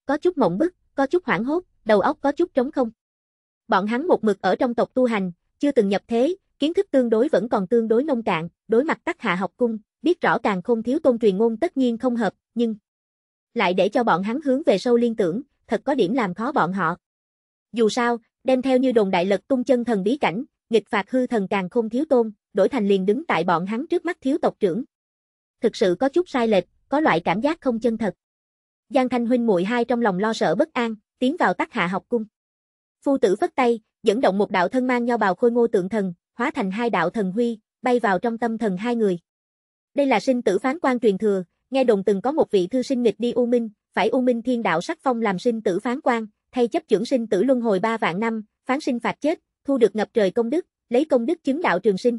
Có chút mộng bức, có chút hoảng hốt, đầu óc có chút trống không. Bọn hắn một mực ở trong tộc tu hành, chưa từng nhập thế, kiến thức tương đối vẫn còn tương đối nông cạn, đối mặt tắc hạ học cung, biết rõ càng không thiếu tôn truyền ngôn tất nhiên không hợp, nhưng lại để cho bọn hắn hướng về sâu liên tưởng, thật có điểm làm khó bọn họ. Dù sao, đem theo như đồn đại lực tung chân thần bí cảnh, nghịch phạt hư thần càng không thiếu tôn, đổi thành liền đứng tại bọn hắn trước mắt thiếu tộc trưởng, thực sự có chút sai lệch, có loại cảm giác không chân thật. Giang Thanh huynh muội hai trong lòng lo sợ bất an, tiến vào Tắc Hạ học cung. Phu tử phất tay, dẫn động một đạo thân mang nho bào khôi ngô tượng thần, hóa thành hai đạo thần huy, bay vào trong tâm thần hai người. Đây là sinh tử phán quan truyền thừa, nghe đồn từng có một vị thư sinh nghịch đi U Minh, phải U Minh Thiên Đạo sắc phong làm sinh tử phán quan, thay chấp trưởng sinh tử luân hồi ba vạn năm, phán sinh phạt chết, thu được ngập trời công đức, lấy công đức chứng đạo trường sinh.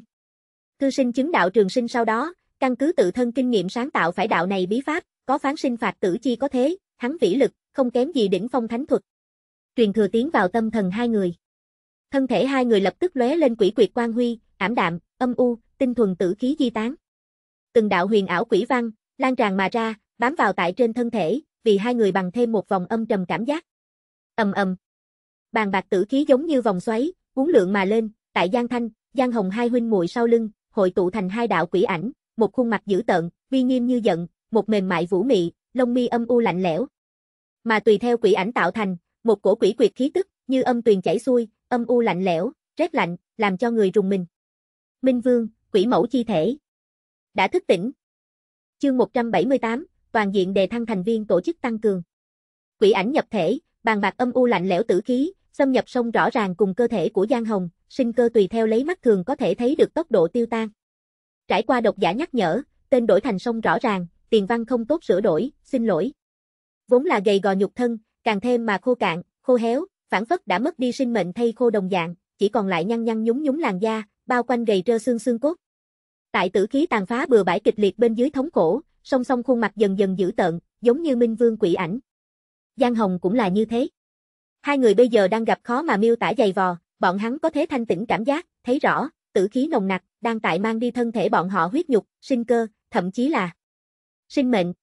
Thư sinh chứng đạo trường sinh sau đó, Căn cứ tự thân kinh nghiệm sáng tạo phải đạo này bí pháp, có phán sinh phạt tử chi có thế, hắn vĩ lực, không kém gì đỉnh phong thánh thuật. Truyền thừa tiến vào tâm thần hai người. Thân thể hai người lập tức lóe lên quỷ quyệt quang huy, ảm đạm, âm u, tinh thuần tử khí di tán. Từng đạo huyền ảo quỷ văn, lan tràn mà ra, bám vào tại trên thân thể, vì hai người bằng thêm một vòng âm trầm cảm giác. Ầm ầm. Bàn bạc tử khí giống như vòng xoáy, cuốn lượng mà lên, tại Giang Thanh, Giang Hồng hai huynh muội sau lưng, hội tụ thành hai đạo quỷ ảnh, một khuôn mặt dữ tợn, uy nghiêm như giận, một mềm mại vũ mị, lông mi âm u lạnh lẽo. Mà tùy theo quỷ ảnh tạo thành, một cổ quỷ quyệt khí tức, như âm tuyền chảy xuôi, âm u lạnh lẽo, rét lạnh, làm cho người rùng mình. Minh Vương, quỷ mẫu chi thể. Đã thức tỉnh. Chương 178, toàn diện đề thăng thành viên tổ chức tăng cường. Quỷ ảnh nhập thể, bàn bạc âm u lạnh lẽo tử khí, xâm nhập sông rõ ràng cùng cơ thể của Giang Hồng, sinh cơ tùy theo lấy mắt thường có thể thấy được tốc độ tiêu tan. Trải qua độc giả nhắc nhở, tên đổi thành sông rõ ràng, tiền văn không tốt sửa đổi, xin lỗi. Vốn là gầy gò nhục thân, càng thêm mà khô cạn, khô héo, phản phất đã mất đi sinh mệnh thay khô đồng dạng, chỉ còn lại nhăn nhăn nhúng nhúng làn da, bao quanh gầy trơ xương xương cốt. Tại tử khí tàn phá bừa bãi kịch liệt bên dưới thống cổ, song song khuôn mặt dần dần dữ tợn, giống như minh vương quỷ ảnh. Giang Hồng cũng là như thế. Hai người bây giờ đang gặp khó mà miêu tả dày vò, bọn hắn có thế thanh tĩnh cảm giác, thấy rõ, tử khí nồng nặc, đang tại mang đi thân thể bọn họ huyết nhục, sinh cơ, thậm chí là sinh mệnh.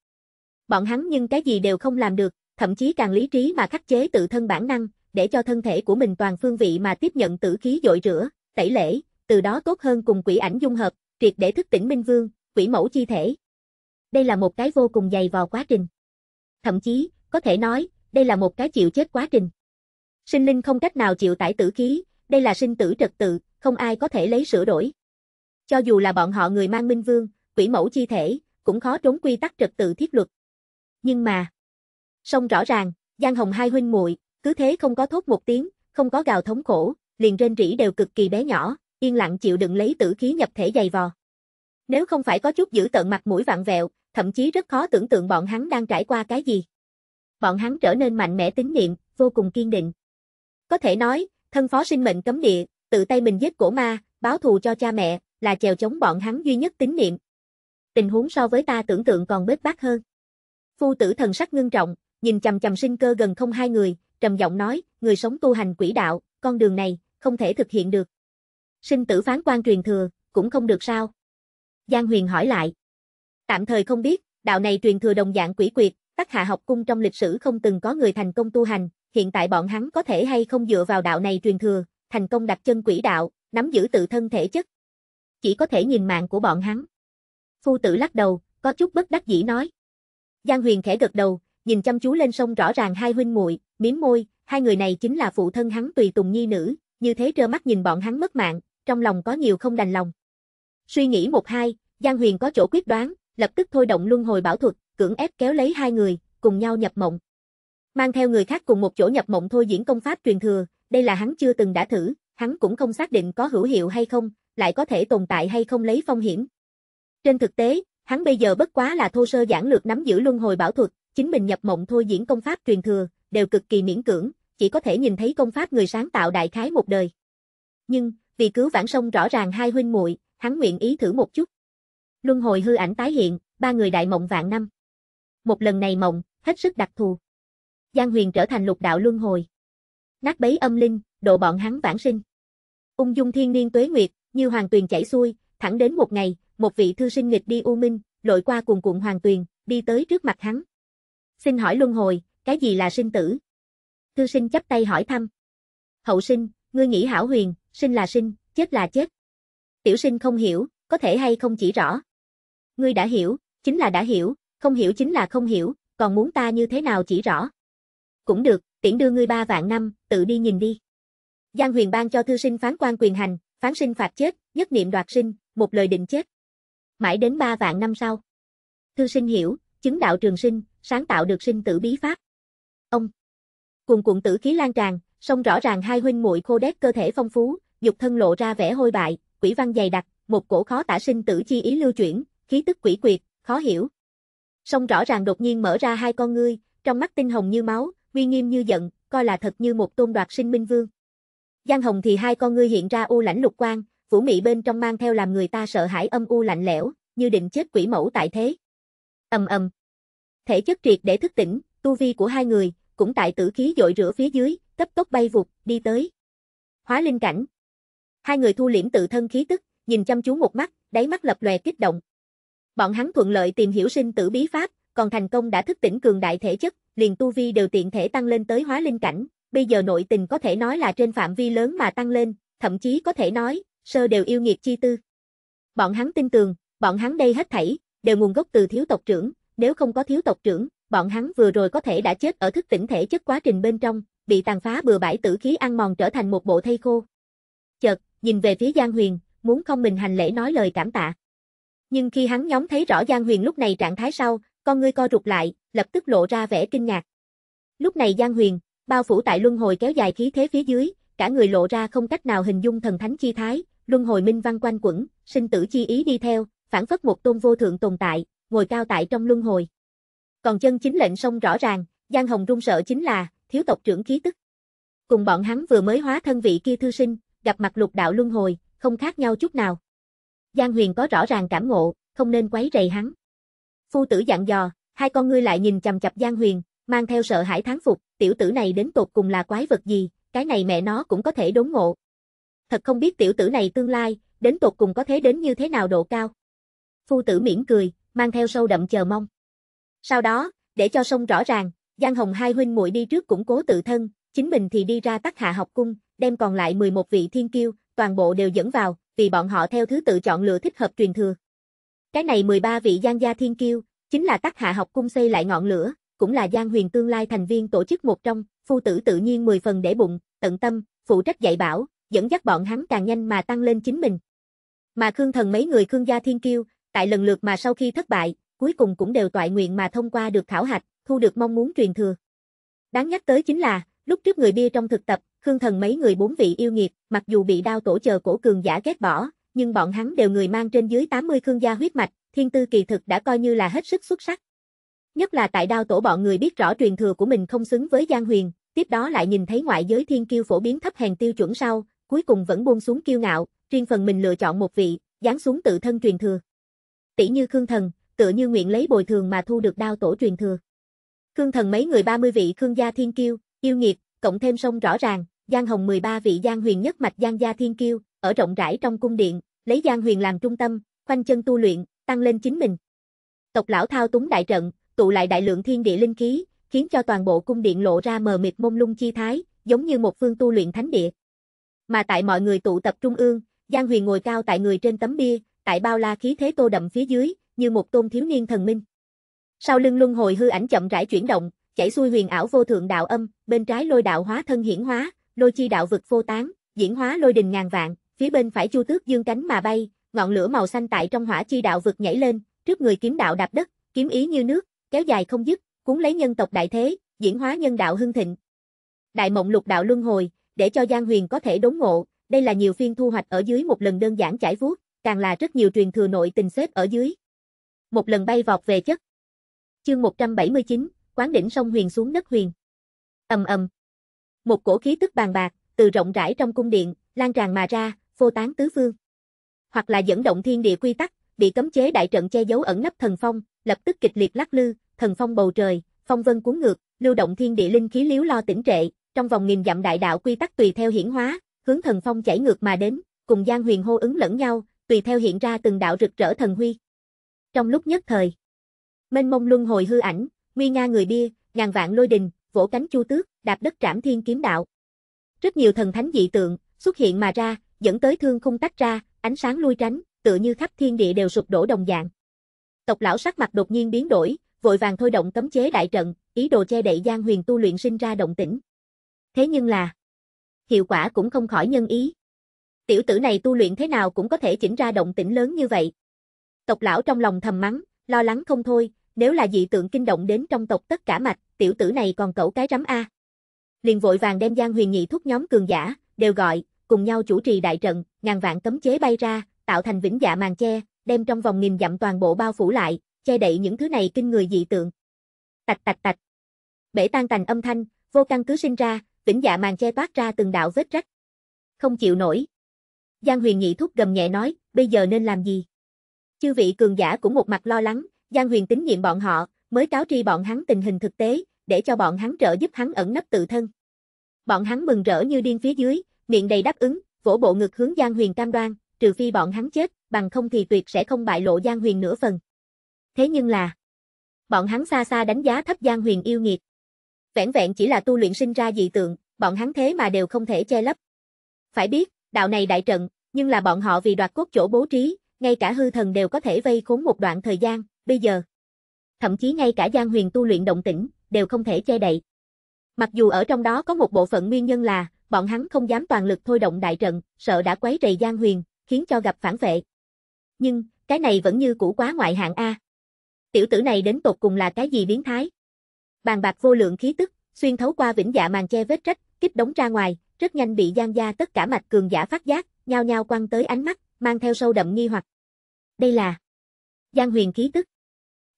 Bọn hắn nhưng cái gì đều không làm được, thậm chí càng lý trí mà khắc chế tự thân bản năng, để cho thân thể của mình toàn phương vị mà tiếp nhận tử khí dội rửa, tẩy lễ, từ đó tốt hơn cùng quỷ ảnh dung hợp, triệt để thức tỉnh minh vương, quỷ mẫu chi thể. Đây là một cái vô cùng dày vò quá trình. Thậm chí, có thể nói, đây là một cái chịu chết quá trình. Sinh linh không cách nào chịu tải tử khí, đây là sinh tử trật tự, không ai có thể lấy sửa đổi. Cho dù là bọn họ người mang minh vương, quỷ mẫu chi thể, cũng khó trốn quy tắc trật tự thiết luật. Nhưng mà, song rõ ràng, Giang Hồng hai huynh muội cứ thế không có thốt một tiếng, không có gào thống khổ, liền rên rỉ đều cực kỳ bé nhỏ, yên lặng chịu đựng lấy tử khí nhập thể dày vò. Nếu không phải có chút giữ tận mặt mũi vặn vẹo, thậm chí rất khó tưởng tượng bọn hắn đang trải qua cái gì. Bọn hắn trở nên mạnh mẽ tín niệm, vô cùng kiên định. Có thể nói, thân phó sinh mệnh cấm địa, tự tay mình giết cổ ma, báo thù cho cha mẹ, là chèo chống bọn hắn duy nhất tín niệm. Tình huống so với ta tưởng tượng còn bết bát hơn. Phu tử thần sắc ngưng trọng, nhìn chầm chầm sinh cơ gần không hai người, trầm giọng nói, người sống tu hành quỷ đạo, con đường này, không thể thực hiện được. Sinh tử phán quan truyền thừa, cũng không được sao. Giang Huyền hỏi lại. Tạm thời không biết, đạo này truyền thừa đồng dạng quỷ quyệt, tắc hạ học cung trong lịch sử không từng có người thành công tu hành, hiện tại bọn hắn có thể hay không dựa vào đạo này truyền thừa, thành công đặt chân quỷ đạo, nắm giữ tự thân thể chất. Chỉ có thể nhìn mạng của bọn hắn. Phu tử lắc đầu, có chút bất đắc dĩ nói. Giang Huyền khẽ gật đầu, nhìn chăm chú lên sông rõ ràng hai huynh muội, mím môi, hai người này chính là phụ thân hắn tùy tùng nhi nữ, như thế trơ mắt nhìn bọn hắn mất mạng, trong lòng có nhiều không đành lòng. Suy nghĩ một hai, Giang Huyền có chỗ quyết đoán, lập tức thôi động luân hồi bảo thuật, cưỡng ép kéo lấy hai người, cùng nhau nhập mộng. Mang theo người khác cùng một chỗ nhập mộng thôi diễn công pháp truyền thừa, đây là hắn chưa từng đã thử, hắn cũng không xác định có hữu hiệu hay không, lại có thể tồn tại hay không lấy phong hiểm. Trên thực tế, hắn bây giờ bất quá là thô sơ giản lược nắm giữ luân hồi bảo thuật, chính mình nhập mộng thôi diễn công pháp truyền thừa, đều cực kỳ miễn cưỡng, chỉ có thể nhìn thấy công pháp người sáng tạo đại khái một đời. Nhưng, vì cứu vãn sông rõ ràng hai huynh muội, hắn nguyện ý thử một chút. Luân hồi hư ảnh tái hiện, ba người đại mộng vạn năm. Một lần này mộng, hết sức đặc thù. Giang Huyền trở thành lục đạo luân hồi. Nát bấy âm linh, độ bọn hắn vãng sinh. Ung dung thiên niên tuế nguyệt, như hoàng tuyền chảy xuôi, thẳng đến một ngày, một vị thư sinh nghịch đi u minh, lội qua cuồng cuộn hoàng tuyền, đi tới trước mặt hắn. Xin hỏi luân hồi, cái gì là sinh tử? Thư sinh chắp tay hỏi thăm. Hậu sinh, ngươi nghĩ hảo huyền, sinh là sinh, chết là chết. Tiểu sinh không hiểu, có thể hay không chỉ rõ. Ngươi đã hiểu, chính là đã hiểu, không hiểu chính là không hiểu, còn muốn ta như thế nào chỉ rõ cũng được, tiễn đưa ngươi ba vạn năm, tự đi nhìn đi. Giang huyền ban cho thư sinh phán quan quyền hành, phán sinh phạt chết, nhất niệm đoạt sinh, một lời định chết. Mãi đến ba vạn năm sau. Thư sinh hiểu, chứng đạo trường sinh, sáng tạo được sinh tử bí pháp. Ông. Cuồn cuộn tử khí lan tràn, song rõ ràng hai huynh muội khô đét cơ thể phong phú, dục thân lộ ra vẻ hôi bại, quỷ văn dày đặc, một cổ khó tả sinh tử chi ý lưu chuyển, khí tức quỷ quyệt, khó hiểu. Song rõ ràng đột nhiên mở ra hai con ngươi, trong mắt tinh hồng như máu, uy nghiêm như giận, coi là thật như một tôn đoạt sinh minh vương. Giang Hồng thì hai con ngươi hiện ra u lãnh lục quang, vũ mị bên trong mang theo làm người ta sợ hãi âm u lạnh lẽo, như định chết quỷ mẫu tại thế. Ầm ầm. Thể chất triệt để thức tỉnh, tu vi của hai người cũng tại tử khí dội rửa phía dưới, cấp tốc bay vụt đi tới. Hóa linh cảnh. Hai người thu liễm tự thân khí tức, nhìn chăm chú một mắt, đáy mắt lập lòe kích động. Bọn hắn thuận lợi tìm hiểu sinh tử bí pháp, còn thành công đã thức tỉnh cường đại thể chất, liền tu vi đều tiện thể tăng lên tới hóa linh cảnh, bây giờ nội tình có thể nói là trên phạm vi lớn mà tăng lên, thậm chí có thể nói, sơ đều yêu nghiệt chi tư. Bọn hắn tin tưởng, bọn hắn đây hết thảy, đều nguồn gốc từ thiếu tộc trưởng, nếu không có thiếu tộc trưởng, bọn hắn vừa rồi có thể đã chết ở thức tỉnh thể chất quá trình bên trong, bị tàn phá bừa bãi tử khí ăn mòn trở thành một bộ thây khô. Chợt, nhìn về phía Giang Huyền, muốn không mình hành lễ nói lời cảm tạ. Nhưng khi hắn nhóm thấy rõ Giang Huyền lúc này trạng thái sau, con ngươi co rụt lại, lập tức lộ ra vẻ kinh ngạc. Lúc này Giang Huyền, bao phủ tại luân hồi kéo dài khí thế phía dưới, cả người lộ ra không cách nào hình dung thần thánh chi thái, luân hồi minh văn quanh quẩn, sinh tử chi ý đi theo, phản phất một tôn vô thượng tồn tại, ngồi cao tại trong luân hồi. Còn chân chính lệnh sông rõ ràng, Giang Hồng run sợ chính là thiếu tộc trưởng khí tức. Cùng bọn hắn vừa mới hóa thân vị kia thư sinh, gặp mặt lục đạo luân hồi, không khác nhau chút nào. Giang Huyền có rõ ràng cảm ngộ, không nên quấy rầy hắn. Phu tử dặn dò, hai con ngươi lại nhìn chầm chập Giang Huyền, mang theo sợ hãi tháng phục, tiểu tử này đến tột cùng là quái vật gì, cái này mẹ nó cũng có thể đốn ngộ. Thật không biết tiểu tử này tương lai, đến tột cùng có thế đến như thế nào độ cao. Phu tử mỉm cười, mang theo sâu đậm chờ mong. Sau đó, để cho sông rõ ràng, Giang Hồng hai huynh muội đi trước củng cố tự thân, chính mình thì đi ra tắc hạ học cung, đem còn lại 11 vị thiên kiêu, toàn bộ đều dẫn vào, vì bọn họ theo thứ tự chọn lựa thích hợp truyền thừa. Cái này 13 vị Giang gia thiên kiêu, chính là tắc hạ học cung xây lại ngọn lửa, cũng là Giang huyền tương lai thành viên tổ chức một trong, phu tử tự nhiên 10 phần để bụng, tận tâm, phụ trách dạy bảo, dẫn dắt bọn hắn càng nhanh mà tăng lên chính mình. Mà Khương Thần mấy người Khương gia thiên kiêu, tại lần lượt mà sau khi thất bại, cuối cùng cũng đều toại nguyện mà thông qua được khảo hạch, thu được mong muốn truyền thừa. Đáng nhắc tới chính là, lúc trước người bia trong thực tập, Khương Thần mấy người bốn vị yêu nghiệt, mặc dù bị đao tổ chờ cổ cường giả ghét bỏ, nhưng bọn hắn đều người mang trên dưới 80 khương gia huyết mạch, thiên tư kỳ thực đã coi như là hết sức xuất sắc. Nhất là tại đao tổ bọn người biết rõ truyền thừa của mình không xứng với Giang Huyền, tiếp đó lại nhìn thấy ngoại giới thiên kiêu phổ biến thấp hèn tiêu chuẩn sau, cuối cùng vẫn buông xuống kiêu ngạo, riêng phần mình lựa chọn một vị, dán xuống tự thân truyền thừa. Tỷ như Khương Thần, tựa như nguyện lấy bồi thường mà thu được đao tổ truyền thừa. Khương Thần mấy người 30 vị Khương gia thiên kiêu, yêu nghiệt, cộng thêm sông rõ ràng, Giang Hồng 13 vị Giang Huyền nhất mạch Giang gia thiên kiêu, ở rộng rãi trong cung điện, lấy Giang Huyền làm trung tâm, khoanh chân tu luyện, tăng lên chính mình. Tộc lão thao túng đại trận, tụ lại đại lượng thiên địa linh khí, khiến cho toàn bộ cung điện lộ ra mờ mịt mông lung chi thái, giống như một phương tu luyện thánh địa. Mà tại mọi người tụ tập trung ương, Giang Huyền ngồi cao tại người trên tấm bia, tại bao la khí thế tô đậm phía dưới, như một tôn thiếu niên thần minh. Sau lưng luân hồi hư ảnh chậm rãi chuyển động, chảy xuôi huyền ảo vô thượng đạo âm, bên trái lôi đạo hóa thân hiển hóa, lôi chi đạo vực vô tán, diễn hóa lôi đình ngàn vạn, phía bên phải Chu Tước dương cánh mà bay, ngọn lửa màu xanh tại trong hỏa chi đạo vực nhảy lên, trước người kiếm đạo đạp đất, kiếm ý như nước, kéo dài không dứt, cuốn lấy nhân tộc đại thế, diễn hóa nhân đạo hưng thịnh. Đại mộng lục đạo luân hồi, để cho Giang Huyền có thể đốn ngộ, đây là nhiều phiên thu hoạch ở dưới một lần đơn giản trải vuốt, càng là rất nhiều truyền thừa nội tình xếp ở dưới. Một lần bay vọt về chất. Chương 179, quán đỉnh sông huyền xuống đất huyền. Ầm ầm. Một cổ khí tức bàn bạc từ rộng rãi trong cung điện lan tràn mà ra, vô tán tứ phương. Hoặc là dẫn động thiên địa quy tắc, bị cấm chế đại trận che giấu ẩn nấp thần phong, lập tức kịch liệt lắc lư, thần phong bầu trời, phong vân cuốn ngược, lưu động thiên địa linh khí liếu lo tỉnh trệ, trong vòng nghìn dặm đại đạo quy tắc tùy theo hiển hóa, hướng thần phong chảy ngược mà đến, cùng Giang Huyền hô ứng lẫn nhau, tùy theo hiện ra từng đạo rực rỡ thần huy. Trong lúc nhất thời, mênh mông luân hồi hư ảnh, nguy nga người bia, ngàn vạn lôi đình, vỗ cánh chu tước, đạp đất trảm thiên kiếm đạo. Rất nhiều thần thánh dị tượng xuất hiện mà ra, dẫn tới thương khung tách ra, ánh sáng lui tránh, tựa như khắp thiên địa đều sụp đổ đồng dạng. Tộc lão sắc mặt đột nhiên biến đổi, vội vàng thôi động cấm chế đại trận, ý đồ che đậy Giang Huyền tu luyện sinh ra động tĩnh. Thế nhưng là, hiệu quả cũng không khỏi nhân ý. Tiểu tử này tu luyện thế nào cũng có thể chỉnh ra động tĩnh lớn như vậy. Tộc lão trong lòng thầm mắng, lo lắng không thôi, nếu là dị tượng kinh động đến trong tộc tất cả mạch, tiểu tử này còn cẩu cái rắm a. Liền vội vàng đem Giang Huyền Nhị thúc nhóm cường giả đều gọi, cùng nhau chủ trì đại trận, ngàn vạn cấm chế bay ra, tạo thành vĩnh dạ màn che, đem trong vòng nghìn dặm toàn bộ bao phủ lại, che đậy những thứ này kinh người dị tượng. Tạch tạch tạch. Bể tan tành âm thanh, vô căn cứ sinh ra, vĩnh dạ màn che toát ra từng đạo vết rách. Không chịu nổi. Giang Huyền nhị thúc gầm nhẹ nói, bây giờ nên làm gì? Chư vị cường giả cũng một mặt lo lắng, Giang Huyền tín nhiệm bọn họ, mới cáo tri bọn hắn tình hình thực tế, để cho bọn hắn trợ giúp hắn ẩn nấp tự thân. Bọn hắn mừng rỡ như điên phía dưới, miệng đầy đáp ứng, vỗ bộ ngực hướng Giang Huyền cam đoan, trừ phi bọn hắn chết, bằng không thì tuyệt sẽ không bại lộ Giang Huyền nửa phần. Thế nhưng là, bọn hắn xa xa đánh giá thấp Giang Huyền yêu nghiệt. Vẹn vẹn chỉ là tu luyện sinh ra dị tượng, bọn hắn thế mà đều không thể che lấp. Phải biết, đạo này đại trận, nhưng là bọn họ vì đoạt cốt chỗ bố trí, ngay cả hư thần đều có thể vây khốn một đoạn thời gian, bây giờ. Thậm chí ngay cả Giang Huyền tu luyện động tĩnh, đều không thể che đậy. Mặc dù ở trong đó có một bộ phận nguyên nhân là, bọn hắn không dám toàn lực thôi động đại trận, sợ đã quấy rầy Giang Huyền, khiến cho gặp phản vệ. Nhưng, cái này vẫn như cũ quá ngoại hạng a. Tiểu tử này đến tột cùng là cái gì biến thái? Bàn bạc vô lượng khí tức, xuyên thấu qua vĩnh dạ màn che vết rách, kích đống ra ngoài, rất nhanh bị Giang gia tất cả mạch cường giả phát giác, nhao nhao quăng tới ánh mắt, mang theo sâu đậm nghi hoặc. Đây là Giang Huyền khí tức.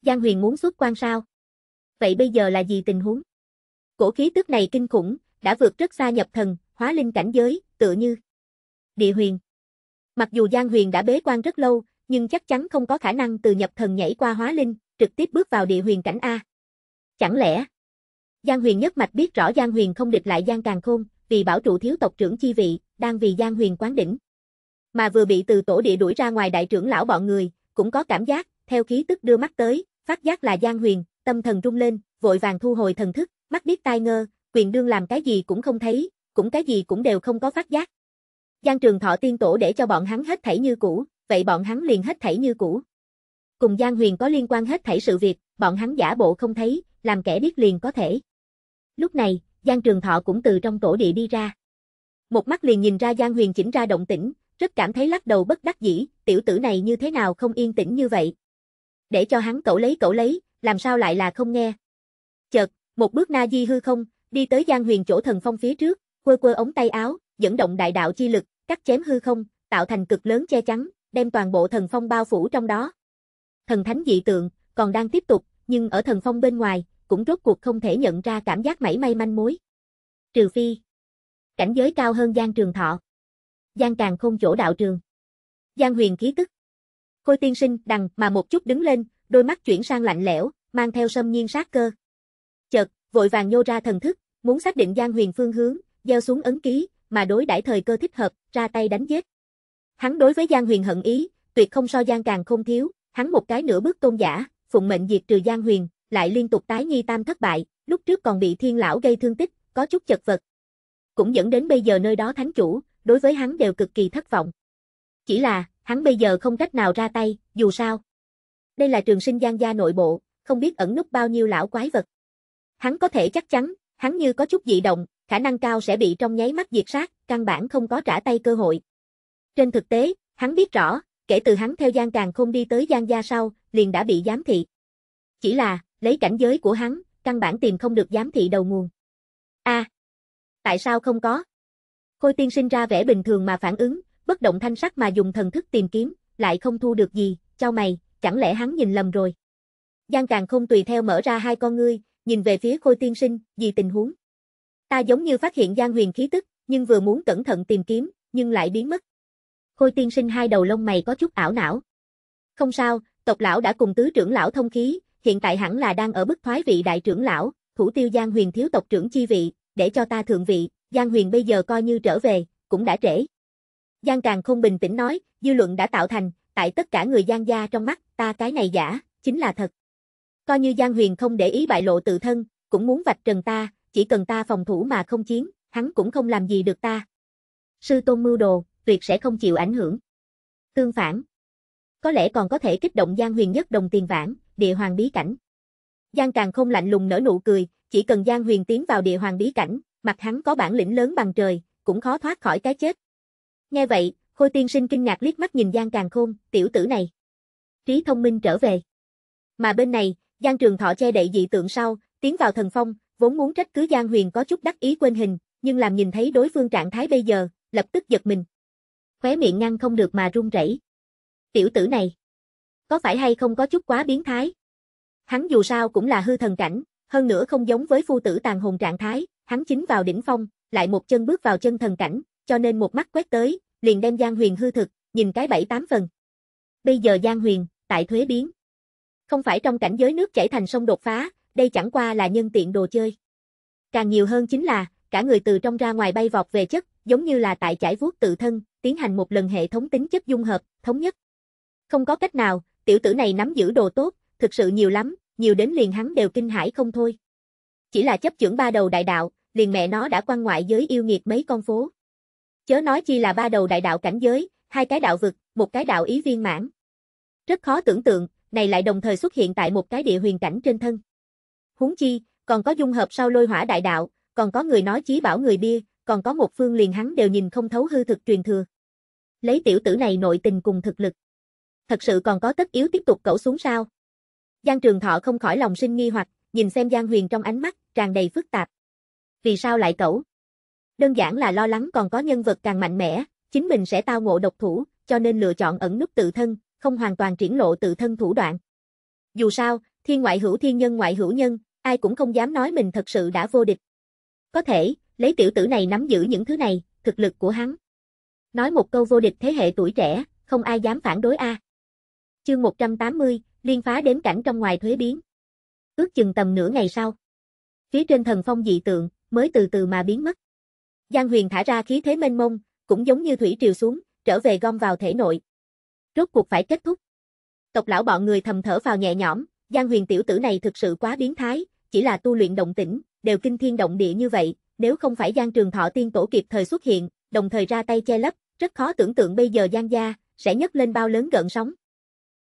Giang Huyền muốn xuất quan sao? Vậy bây giờ là gì tình huống? Cổ khí tức này kinh khủng, đã vượt rất xa nhập thần, hóa linh cảnh giới, tựa như địa huyền. Mặc dù Giang Huyền đã bế quan rất lâu, nhưng chắc chắn không có khả năng từ nhập thần nhảy qua hóa linh, trực tiếp bước vào địa huyền cảnh A. Chẳng lẽ, Giang Huyền nhất mạch biết rõ Giang Huyền không địch lại Giang Càng Khôn, vì bảo trụ thiếu tộc trưởng chi vị, đang vì Giang Huyền quán đỉnh. Mà vừa bị từ tổ địa đuổi ra ngoài đại trưởng lão bọn người, cũng có cảm giác, theo khí tức đưa mắt tới, phát giác là Giang Huyền, tâm thần rung lên, vội vàng thu hồi thần thức, mắt biết tai ngơ, quyền đương làm cái gì cũng không thấy, cũng cái gì cũng đều không có phát giác. Giang Trường Thọ tiên tổ để cho bọn hắn hết thảy như cũ, vậy bọn hắn liền hết thảy như cũ. Cùng Giang Huyền có liên quan hết thảy sự việc, bọn hắn giả bộ không thấy, làm kẻ biết liền có thể. Lúc này, Giang Trường Thọ cũng từ trong tổ địa đi ra. Một mắt liền nhìn ra Giang Huyền chỉnh ra động tĩnh, rất cảm thấy lắc đầu bất đắc dĩ, tiểu tử này như thế nào không yên tĩnh như vậy. Để cho hắn cậu lấy cậu lấy, làm sao lại là không nghe. Chợt, một bước na di hư không, Đi tới Giang Huyền chỗ thần phong phía trước, quơ quơ ống tay áo, dẫn động đại đạo chi lực, cắt chém hư không, tạo thành cực lớn che chắn, đem toàn bộ thần phong bao phủ trong đó. Thần thánh dị tượng còn đang tiếp tục, nhưng ở thần phong bên ngoài, cũng rốt cuộc không thể nhận ra cảm giác mảy may manh mối. Trừ phi, cảnh giới cao hơn Giang Trường Thọ. Giang Càng không chỗ đạo trường. Giang Huyền khí tức. Khôi tiên sinh đằng mà một chút đứng lên, đôi mắt chuyển sang lạnh lẽo, mang theo sâm nhiên sát cơ. Chợt, vội vàng nhô ra thần thức, Muốn xác định Giang Huyền phương hướng, gieo xuống ấn ký, mà đối đãi thời cơ thích hợp, ra tay đánh giết. Hắn đối với Giang Huyền hận ý, tuyệt không so Giang càng không thiếu, hắn một cái nửa bước tôn giả, phụng mệnh diệt trừ Giang Huyền, lại liên tục tái nghi tam thất bại, lúc trước còn bị Thiên lão gây thương tích, có chút chật vật. Cũng dẫn đến bây giờ nơi đó thánh chủ, đối với hắn đều cực kỳ thất vọng. Chỉ là, hắn bây giờ không cách nào ra tay, dù sao. Đây là trường sinh Giang gia nội bộ, không biết ẩn núp bao nhiêu lão quái vật. Hắn có thể chắc chắn, Hắn như có chút dị động, khả năng cao sẽ bị trong nháy mắt diệt sát, căn bản không có trả tay cơ hội. Trên thực tế, hắn biết rõ, kể từ hắn theo Giang Càng không đi tới Giang Gia sau, liền đã bị giám thị. Chỉ là, lấy cảnh giới của hắn, căn bản tìm không được giám thị đầu nguồn. a à, tại sao không có? Khôi tiên sinh ra vẻ bình thường mà phản ứng, bất động thanh sắc mà dùng thần thức tìm kiếm, lại không thu được gì, cho mày, chẳng lẽ hắn nhìn lầm rồi. Giang Càng không tùy theo mở ra hai con ngươi, nhìn về phía Khôi Tiên Sinh, vì tình huống? Ta giống như phát hiện Giang Huyền khí tức, nhưng vừa muốn cẩn thận tìm kiếm, nhưng lại biến mất. Khôi Tiên Sinh hai đầu lông mày có chút ảo não. Không sao, tộc lão đã cùng tứ trưởng lão thông khí, hiện tại hẳn là đang ở bức thoái vị đại trưởng lão, thủ tiêu Giang Huyền thiếu tộc trưởng chi vị, để cho ta thượng vị, Giang Huyền bây giờ coi như trở về, cũng đã trễ. Giang Càng không bình tĩnh nói, dư luận đã tạo thành, tại tất cả người Giang gia trong mắt, ta cái này giả, chính là thật. Coi như Giang Huyền không để ý bại lộ tự thân, cũng muốn vạch trần ta, chỉ cần ta phòng thủ mà không chiến, hắn cũng không làm gì được ta. Sư tôn mưu đồ, tuyệt sẽ không chịu ảnh hưởng. Tương phản. Có lẽ còn có thể kích động Giang Huyền nhất đồng tiền vãng địa hoàng bí cảnh. Giang càng không lạnh lùng nở nụ cười, chỉ cần Giang Huyền tiến vào địa hoàng bí cảnh, mặt hắn có bản lĩnh lớn bằng trời, cũng khó thoát khỏi cái chết. Nghe vậy, Khôi Tiên Sinh kinh ngạc liếc mắt nhìn Giang Càng Khôn, tiểu tử này. Trí thông minh trở về. Mà bên này, Giang Trường Thọ che đậy dị tượng sau, tiến vào thần phong, vốn muốn trách cứ Giang Huyền có chút đắc ý quên hình, nhưng làm nhìn thấy đối phương trạng thái bây giờ, lập tức giật mình. Khóe miệng ngăn không được mà run rẩy. Tiểu tử này, có phải hay không có chút quá biến thái? Hắn dù sao cũng là hư thần cảnh, hơn nữa không giống với phu tử tàn hồn trạng thái, hắn chính vào đỉnh phong, lại một chân bước vào chân thần cảnh, cho nên một mắt quét tới, liền đem Giang Huyền hư thực, nhìn cái bảy tám phần. Bây giờ Giang Huyền, tại thuế biến. Không phải trong cảnh giới nước chảy thành sông đột phá, đây chẳng qua là nhân tiện đồ chơi. Càng nhiều hơn chính là, cả người từ trong ra ngoài bay vọt về chất, giống như là tại chải vuốt tự thân, tiến hành một lần hệ thống tính chất dung hợp, thống nhất. Không có cách nào, tiểu tử này nắm giữ đồ tốt, thực sự nhiều lắm, nhiều đến liền hắn đều kinh hãi không thôi. Chỉ là chấp trưởng ba đầu đại đạo, liền mẹ nó đã quan ngoại giới yêu nghiệt mấy con phố. Chớ nói chi là ba đầu đại đạo cảnh giới, hai cái đạo vực, một cái đạo ý viên mãn. Rất khó tưởng tượng, này lại đồng thời xuất hiện tại một cái địa huyền cảnh trên thân. Huống chi, còn có dung hợp sau lôi hỏa đại đạo, còn có người nói chí bảo người bia, còn có một phương liền hắn đều nhìn không thấu hư thực truyền thừa. Lấy tiểu tử này nội tình cùng thực lực. Thật sự còn có tất yếu tiếp tục cẩu xuống sao? Giang Trường Thọ không khỏi lòng sinh nghi hoặc, nhìn xem Giang Huyền trong ánh mắt, tràn đầy phức tạp. Vì sao lại cẩu? Đơn giản là lo lắng còn có nhân vật càng mạnh mẽ, chính mình sẽ tao ngộ độc thủ, cho nên lựa chọn ẩn núp tự thân, không hoàn toàn triển lộ tự thân thủ đoạn. Dù sao, thiên ngoại hữu thiên nhân ngoại hữu nhân, ai cũng không dám nói mình thật sự đã vô địch. Có thể, lấy tiểu tử này nắm giữ những thứ này, thực lực của hắn. Nói một câu vô địch thế hệ tuổi trẻ, không ai dám phản đối a. À. Chương 180, liên phá đếm cảnh trong ngoài thuế biến. Ước chừng tầm nửa ngày sau, phía trên thần phong dị tượng mới từ từ mà biến mất. Giang Huyền thả ra khí thế mênh mông, cũng giống như thủy triều xuống, trở về gom vào thể nội rốt cuộc phải kết thúc. Tộc lão bọn người thầm thở vào nhẹ nhõm, Giang Huyền tiểu tử này thực sự quá biến thái, chỉ là tu luyện động tĩnh, đều kinh thiên động địa như vậy, nếu không phải Giang Trường Thọ tiên tổ kịp thời xuất hiện, đồng thời ra tay che lấp, rất khó tưởng tượng bây giờ Giang gia sẽ nhấc lên bao lớn gợn sóng.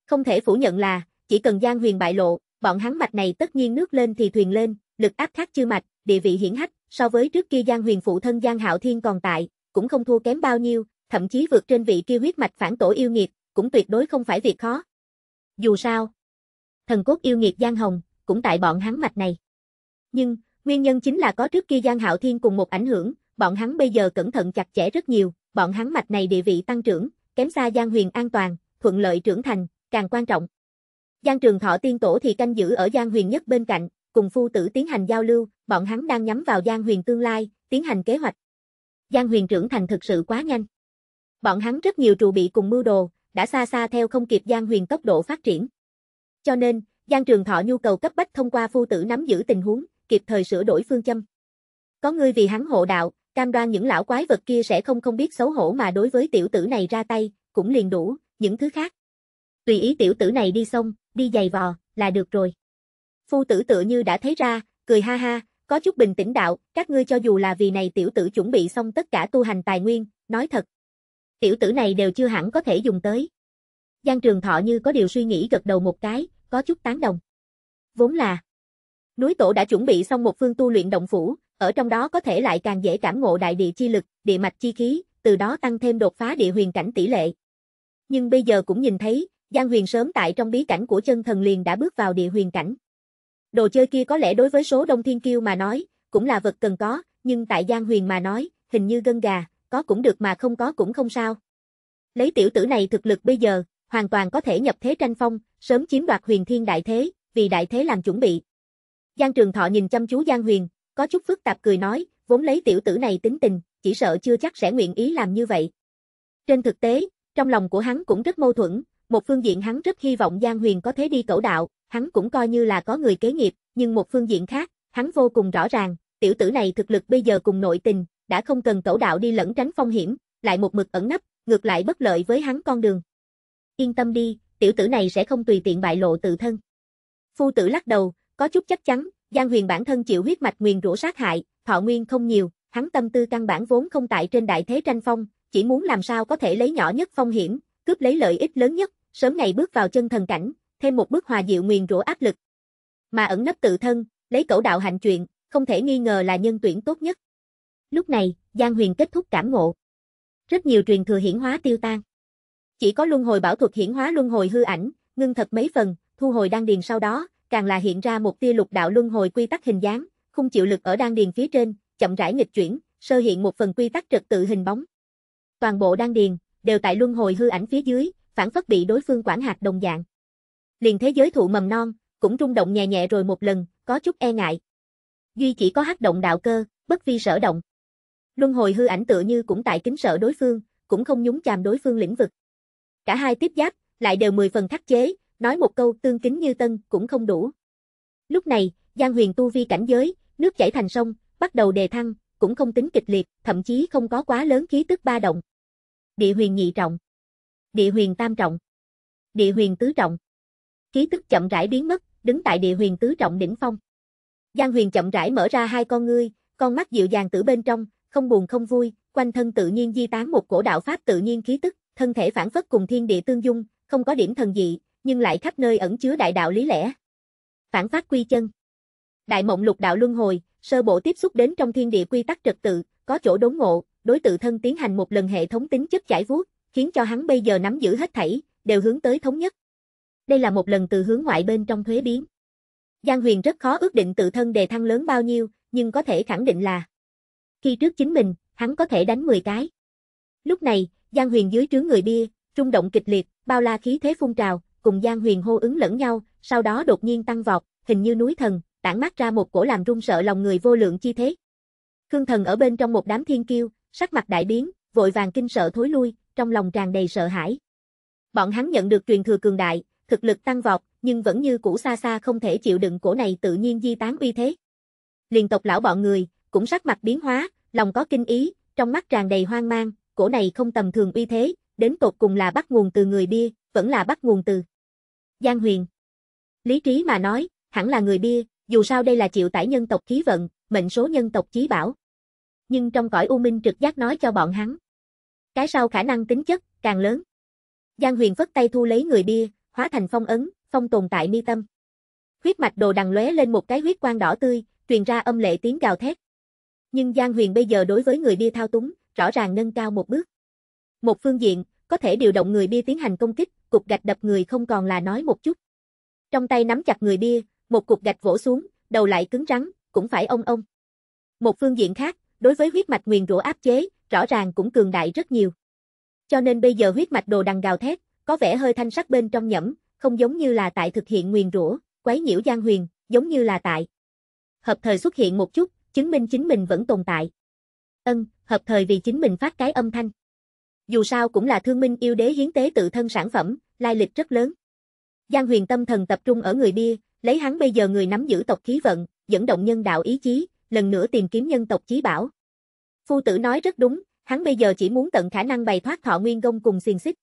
Không thể phủ nhận là, chỉ cần Giang Huyền bại lộ, bọn hắn mạch này tất nhiên nước lên thì thuyền lên, lực áp khác chưa mạch, địa vị hiển hách, so với trước kia Giang Huyền phụ thân Giang Hạo Thiên còn tại, cũng không thua kém bao nhiêu, thậm chí vượt trên vị kia huyết mạch phản tổ yêu nghiệt, cũng tuyệt đối không phải việc khó. Dù sao, thần cốt yêu nghiệt Giang Hồng, cũng tại bọn hắn mạch này. Nhưng, nguyên nhân chính là có trước kia Giang Hạo Thiên cùng một ảnh hưởng, bọn hắn bây giờ cẩn thận chặt chẽ rất nhiều, bọn hắn mạch này địa vị tăng trưởng, kém xa Giang Huyền an toàn, thuận lợi trưởng thành, càng quan trọng. Giang Trường Thọ tiên tổ thì canh giữ ở Giang Huyền nhất bên cạnh, cùng phu tử tiến hành giao lưu, bọn hắn đang nhắm vào Giang Huyền tương lai, tiến hành kế hoạch. Giang Huyền trưởng thành thực sự quá nhanh. Bọn hắn rất nhiều trụ bị cùng mưu đồ, đã xa xa theo không kịp Giang Huyền tốc độ phát triển. Cho nên, Giang Trường Thọ nhu cầu cấp bách thông qua phu tử nắm giữ tình huống, kịp thời sửa đổi phương châm. Có người vì hắn hộ đạo, cam đoan những lão quái vật kia sẽ không không biết xấu hổ mà đối với tiểu tử này ra tay, cũng liền đủ, những thứ khác. Tùy ý tiểu tử này đi xong, đi giày vò, là được rồi. Phu tử tựa như đã thấy ra, cười ha ha, có chút bình tĩnh đạo, các ngươi cho dù là vì này tiểu tử chuẩn bị xong tất cả tu hành tài nguyên, nói thật, tiểu tử này đều chưa hẳn có thể dùng tới. Giang Trường Thọ như có điều suy nghĩ gật đầu một cái, có chút tán đồng. Vốn là, núi tổ đã chuẩn bị xong một phương tu luyện động phủ, ở trong đó có thể lại càng dễ cảm ngộ đại địa chi lực, địa mạch chi khí, từ đó tăng thêm đột phá địa huyền cảnh tỷ lệ. Nhưng bây giờ cũng nhìn thấy, Giang Huyền sớm tại trong bí cảnh của chân thần liền đã bước vào địa huyền cảnh. Đồ chơi kia có lẽ đối với số đông thiên kiêu mà nói, cũng là vật cần có, nhưng tại Giang Huyền mà nói, hình như gân gà, có cũng được mà không có cũng không sao. Lấy tiểu tử này thực lực bây giờ, hoàn toàn có thể nhập thế tranh phong, sớm chiếm đoạt huyền thiên đại thế, vì đại thế làm chuẩn bị. Giang Trường Thọ nhìn chăm chú Giang Huyền, có chút phức tạp cười nói, vốn lấy tiểu tử này tính tình, chỉ sợ chưa chắc sẽ nguyện ý làm như vậy. Trên thực tế, trong lòng của hắn cũng rất mâu thuẫn, một phương diện hắn rất hy vọng Giang Huyền có thế đi cẩu đạo, hắn cũng coi như là có người kế nghiệp, nhưng một phương diện khác, hắn vô cùng rõ ràng, tiểu tử này thực lực bây giờ cùng nội tình, đã không cần cẩu đạo đi lẩn tránh phong hiểm, lại một mực ẩn nấp, ngược lại bất lợi với hắn con đường. Yên tâm đi, tiểu tử này sẽ không tùy tiện bại lộ tự thân. Phu tử lắc đầu, có chút chắc chắn, Giang Huyền bản thân chịu huyết mạch nguyền rủa sát hại, thọ nguyên không nhiều, hắn tâm tư căn bản vốn không tại trên đại thế tranh phong, chỉ muốn làm sao có thể lấy nhỏ nhất phong hiểm, cướp lấy lợi ích lớn nhất, sớm ngày bước vào chân thần cảnh, thêm một bước hòa dịu nguyền rủa áp lực. Mà ẩn nấp tự thân, lấy cẩu đạo hành chuyện, không thể nghi ngờ là nhân tuyển tốt nhất. Lúc này, Giang Huyền kết thúc cảm ngộ. Rất nhiều truyền thừa hiển hóa tiêu tan. Chỉ có luân hồi bảo thuật hiển hóa luân hồi hư ảnh, ngưng thật mấy phần, thu hồi đan điền sau đó, càng là hiện ra một tia lục đạo luân hồi quy tắc hình dáng, khung chịu lực ở đan điền phía trên, chậm rãi nghịch chuyển, sơ hiện một phần quy tắc trật tự hình bóng. Toàn bộ đan điền đều tại luân hồi hư ảnh phía dưới, phản phất bị đối phương quản hạt đồng dạng. Liền thế giới thụ mầm non, cũng rung động nhẹ nhẹ rồi một lần, có chút e ngại. Duy chỉ có hắc động đạo cơ, bất vi sở động. Luân hồi hư ảnh tựa như cũng tại kính sợ đối phương, cũng không nhúng chàm đối phương lĩnh vực. Cả hai tiếp giáp, lại đều mười phần khắc chế, nói một câu tương kính như tân cũng không đủ. Lúc này, Giang Huyền tu vi cảnh giới, nước chảy thành sông, bắt đầu đề thăng, cũng không tính kịch liệt, thậm chí không có quá lớn khí tức ba động. Địa huyền nhị trọng, địa huyền tam trọng, địa huyền tứ trọng. Khí tức chậm rãi biến mất, đứng tại địa huyền tứ trọng đỉnh phong. Giang Huyền chậm rãi mở ra hai con ngươi, con mắt dịu dàng từ bên trong, không buồn không vui, quanh thân tự nhiên di tán một cổ đạo pháp tự nhiên khí tức, thân thể phản phất cùng thiên địa tương dung, không có điểm thần dị, nhưng lại khắp nơi ẩn chứa đại đạo lý lẽ. Phản phát quy chân. Đại mộng lục đạo luân hồi, sơ bộ tiếp xúc đến trong thiên địa quy tắc trật tự, có chỗ đốn ngộ, đối tự thân tiến hành một lần hệ thống tính chất giải vuốt, khiến cho hắn bây giờ nắm giữ hết thảy, đều hướng tới thống nhất. Đây là một lần từ hướng ngoại bên trong thuế biến. Giang Huyền rất khó ước định tự thân đề thăng lớn bao nhiêu, nhưng có thể khẳng định là khi trước chính mình, hắn có thể đánh 10 cái. Lúc này, Giang Huyền dưới trướng người bia, rung động kịch liệt, bao la khí thế phun trào, cùng Giang Huyền hô ứng lẫn nhau, sau đó đột nhiên tăng vọt, hình như núi thần, tản mát ra một cổ làm rung sợ lòng người vô lượng chi thế. Khương thần ở bên trong một đám thiên kiêu, sắc mặt đại biến, vội vàng kinh sợ thối lui, trong lòng tràn đầy sợ hãi. Bọn hắn nhận được truyền thừa cường đại, thực lực tăng vọt, nhưng vẫn như cũ xa xa không thể chịu đựng cổ này tự nhiên di tán uy thế. Liên tộc lão bọn người, cũng sắc mặt biến hóa, lòng có kinh ý, trong mắt tràn đầy hoang mang, cổ này không tầm thường uy thế, đến tột cùng là bắt nguồn từ người bia, vẫn là bắt nguồn từ Giang Huyền. Lý trí mà nói, hẳn là người bia, dù sao đây là chịu tải nhân tộc khí vận, mệnh số nhân tộc chí bảo. Nhưng trong cõi u minh trực giác nói cho bọn hắn. Cái sau khả năng tính chất, càng lớn. Giang Huyền phất tay thu lấy người bia, hóa thành phong ấn, phong tồn tại mi tâm. Huyết mạch đồ đằng lóe lên một cái huyết quang đỏ tươi, truyền ra âm lệ tiếng gào thét. Nhưng Giang Huyền bây giờ đối với người bia thao túng, rõ ràng nâng cao một bước. Một phương diện, có thể điều động người bia tiến hành công kích, cục gạch đập người không còn là nói một chút. Trong tay nắm chặt người bia, một cục gạch vỗ xuống, đầu lại cứng rắn, cũng phải ông ông. Một phương diện khác, đối với huyết mạch nguyền rủa áp chế, rõ ràng cũng cường đại rất nhiều. Cho nên bây giờ huyết mạch đồ đằng gào thét, có vẻ hơi thanh sắc bên trong nhẫm, không giống như là tại thực hiện nguyền rủa, quấy nhiễu Giang Huyền, giống như là tại. Hợp thời xuất hiện một chút, chứng minh chính mình vẫn tồn tại. Ân, hợp thời vì chính mình phát cái âm thanh. Dù sao cũng là thương minh yêu đế hiến tế tự thân sản phẩm, lai lịch rất lớn. Giang huyền tâm thần tập trung ở người bia, lấy hắn bây giờ người nắm giữ tộc khí vận, dẫn động nhân đạo ý chí, lần nữa tìm kiếm nhân tộc chí bảo. Phu tử nói rất đúng, hắn bây giờ chỉ muốn tận khả năng bày thoát thọ nguyên gông cùng xiền xích.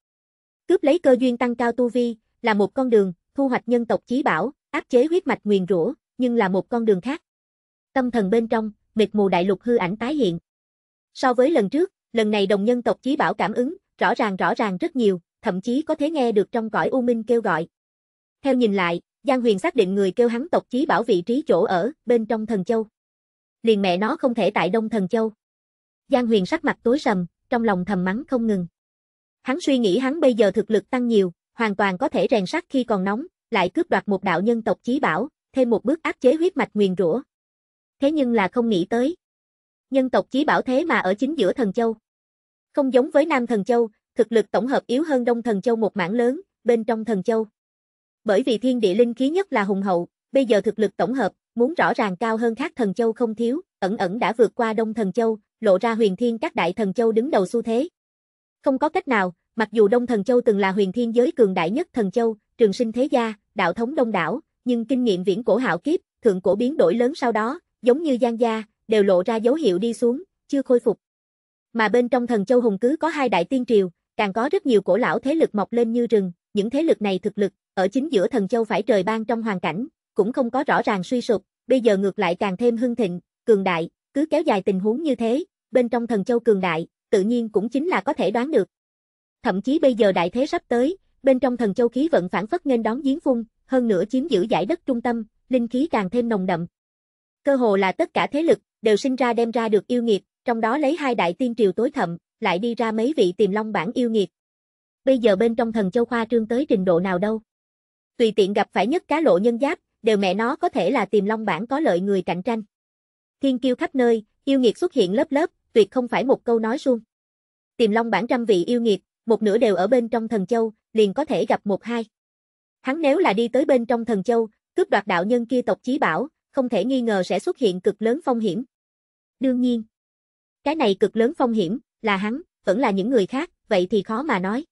Cướp lấy cơ duyên tăng cao tu vi, là một con đường, thu hoạch nhân tộc chí bảo, áp chế huyết mạch nguyền rủa, nhưng là một con đường khác tâm thần bên trong, mịt mù đại lục hư ảnh tái hiện. So với lần trước, lần này đồng nhân tộc chí bảo cảm ứng, rõ ràng rõ ràng rất nhiều, thậm chí có thể nghe được trong cõi u minh kêu gọi. Theo nhìn lại, Giang Huyền xác định người kêu hắn tộc chí bảo vị trí chỗ ở, bên trong thần châu. Liền mẹ nó không thể tại Đông Thần Châu. Giang Huyền sắc mặt tối sầm, trong lòng thầm mắng không ngừng. Hắn suy nghĩ hắn bây giờ thực lực tăng nhiều, hoàn toàn có thể rèn sắt khi còn nóng, lại cướp đoạt một đạo nhân tộc chí bảo, thêm một bước áp chế huyết mạch nguyền rủa, thế nhưng là không nghĩ tới. Nhân tộc chí bảo thế mà ở chính giữa Thần Châu. Không giống với Nam Thần Châu, thực lực tổng hợp yếu hơn Đông Thần Châu một mảng lớn, bên trong Thần Châu. Bởi vì thiên địa linh khí nhất là hùng hậu, bây giờ thực lực tổng hợp, muốn rõ ràng cao hơn khác Thần Châu không thiếu, ẩn ẩn đã vượt qua Đông Thần Châu, lộ ra huyền thiên các đại Thần Châu đứng đầu xu thế. Không có cách nào, mặc dù Đông Thần Châu từng là huyền thiên giới cường đại nhất Thần Châu, trường sinh thế gia, đạo thống đông đảo, nhưng kinh nghiệm viễn cổ hạo kiếp, thượng cổ biến đổi lớn sau đó, giống như Giang Gia, đều lộ ra dấu hiệu đi xuống, chưa khôi phục. Mà bên trong thần châu hùng cứ có hai đại tiên triều, càng có rất nhiều cổ lão thế lực mọc lên như rừng, những thế lực này thực lực, ở chính giữa thần châu phải trời ban trong hoàn cảnh, cũng không có rõ ràng suy sụp, bây giờ ngược lại càng thêm hưng thịnh, cường đại, cứ kéo dài tình huống như thế, bên trong thần châu cường đại, tự nhiên cũng chính là có thể đoán được. Thậm chí bây giờ đại thế sắp tới, bên trong thần châu khí vận phản phất nên đón giếng phun, hơn nữa chiếm giữ giải đất trung tâm, linh khí càng thêm nồng đậm, cơ hồ là tất cả thế lực, đều sinh ra đem ra được yêu nghiệt, trong đó lấy hai đại tiên triều tối thậm, lại đi ra mấy vị tiềm long bản yêu nghiệt. Bây giờ bên trong thần châu khoa trương tới trình độ nào đâu. Tùy tiện gặp phải nhất cá lộ nhân giáp, đều mẹ nó có thể là tiềm long bản có lợi người cạnh tranh. Thiên kiêu khắp nơi, yêu nghiệt xuất hiện lớp lớp, tuyệt không phải một câu nói suông. Tiềm long bản trăm vị yêu nghiệt, một nửa đều ở bên trong thần châu, liền có thể gặp một hai. Hắn nếu là đi tới bên trong thần châu, cướp đoạt đạo nhân kia tộc chí bảo, không thể nghi ngờ sẽ xuất hiện cực lớn phong hiểm. Đương nhiên, cái này cực lớn phong hiểm, là hắn, vẫn là những người khác, vậy thì khó mà nói.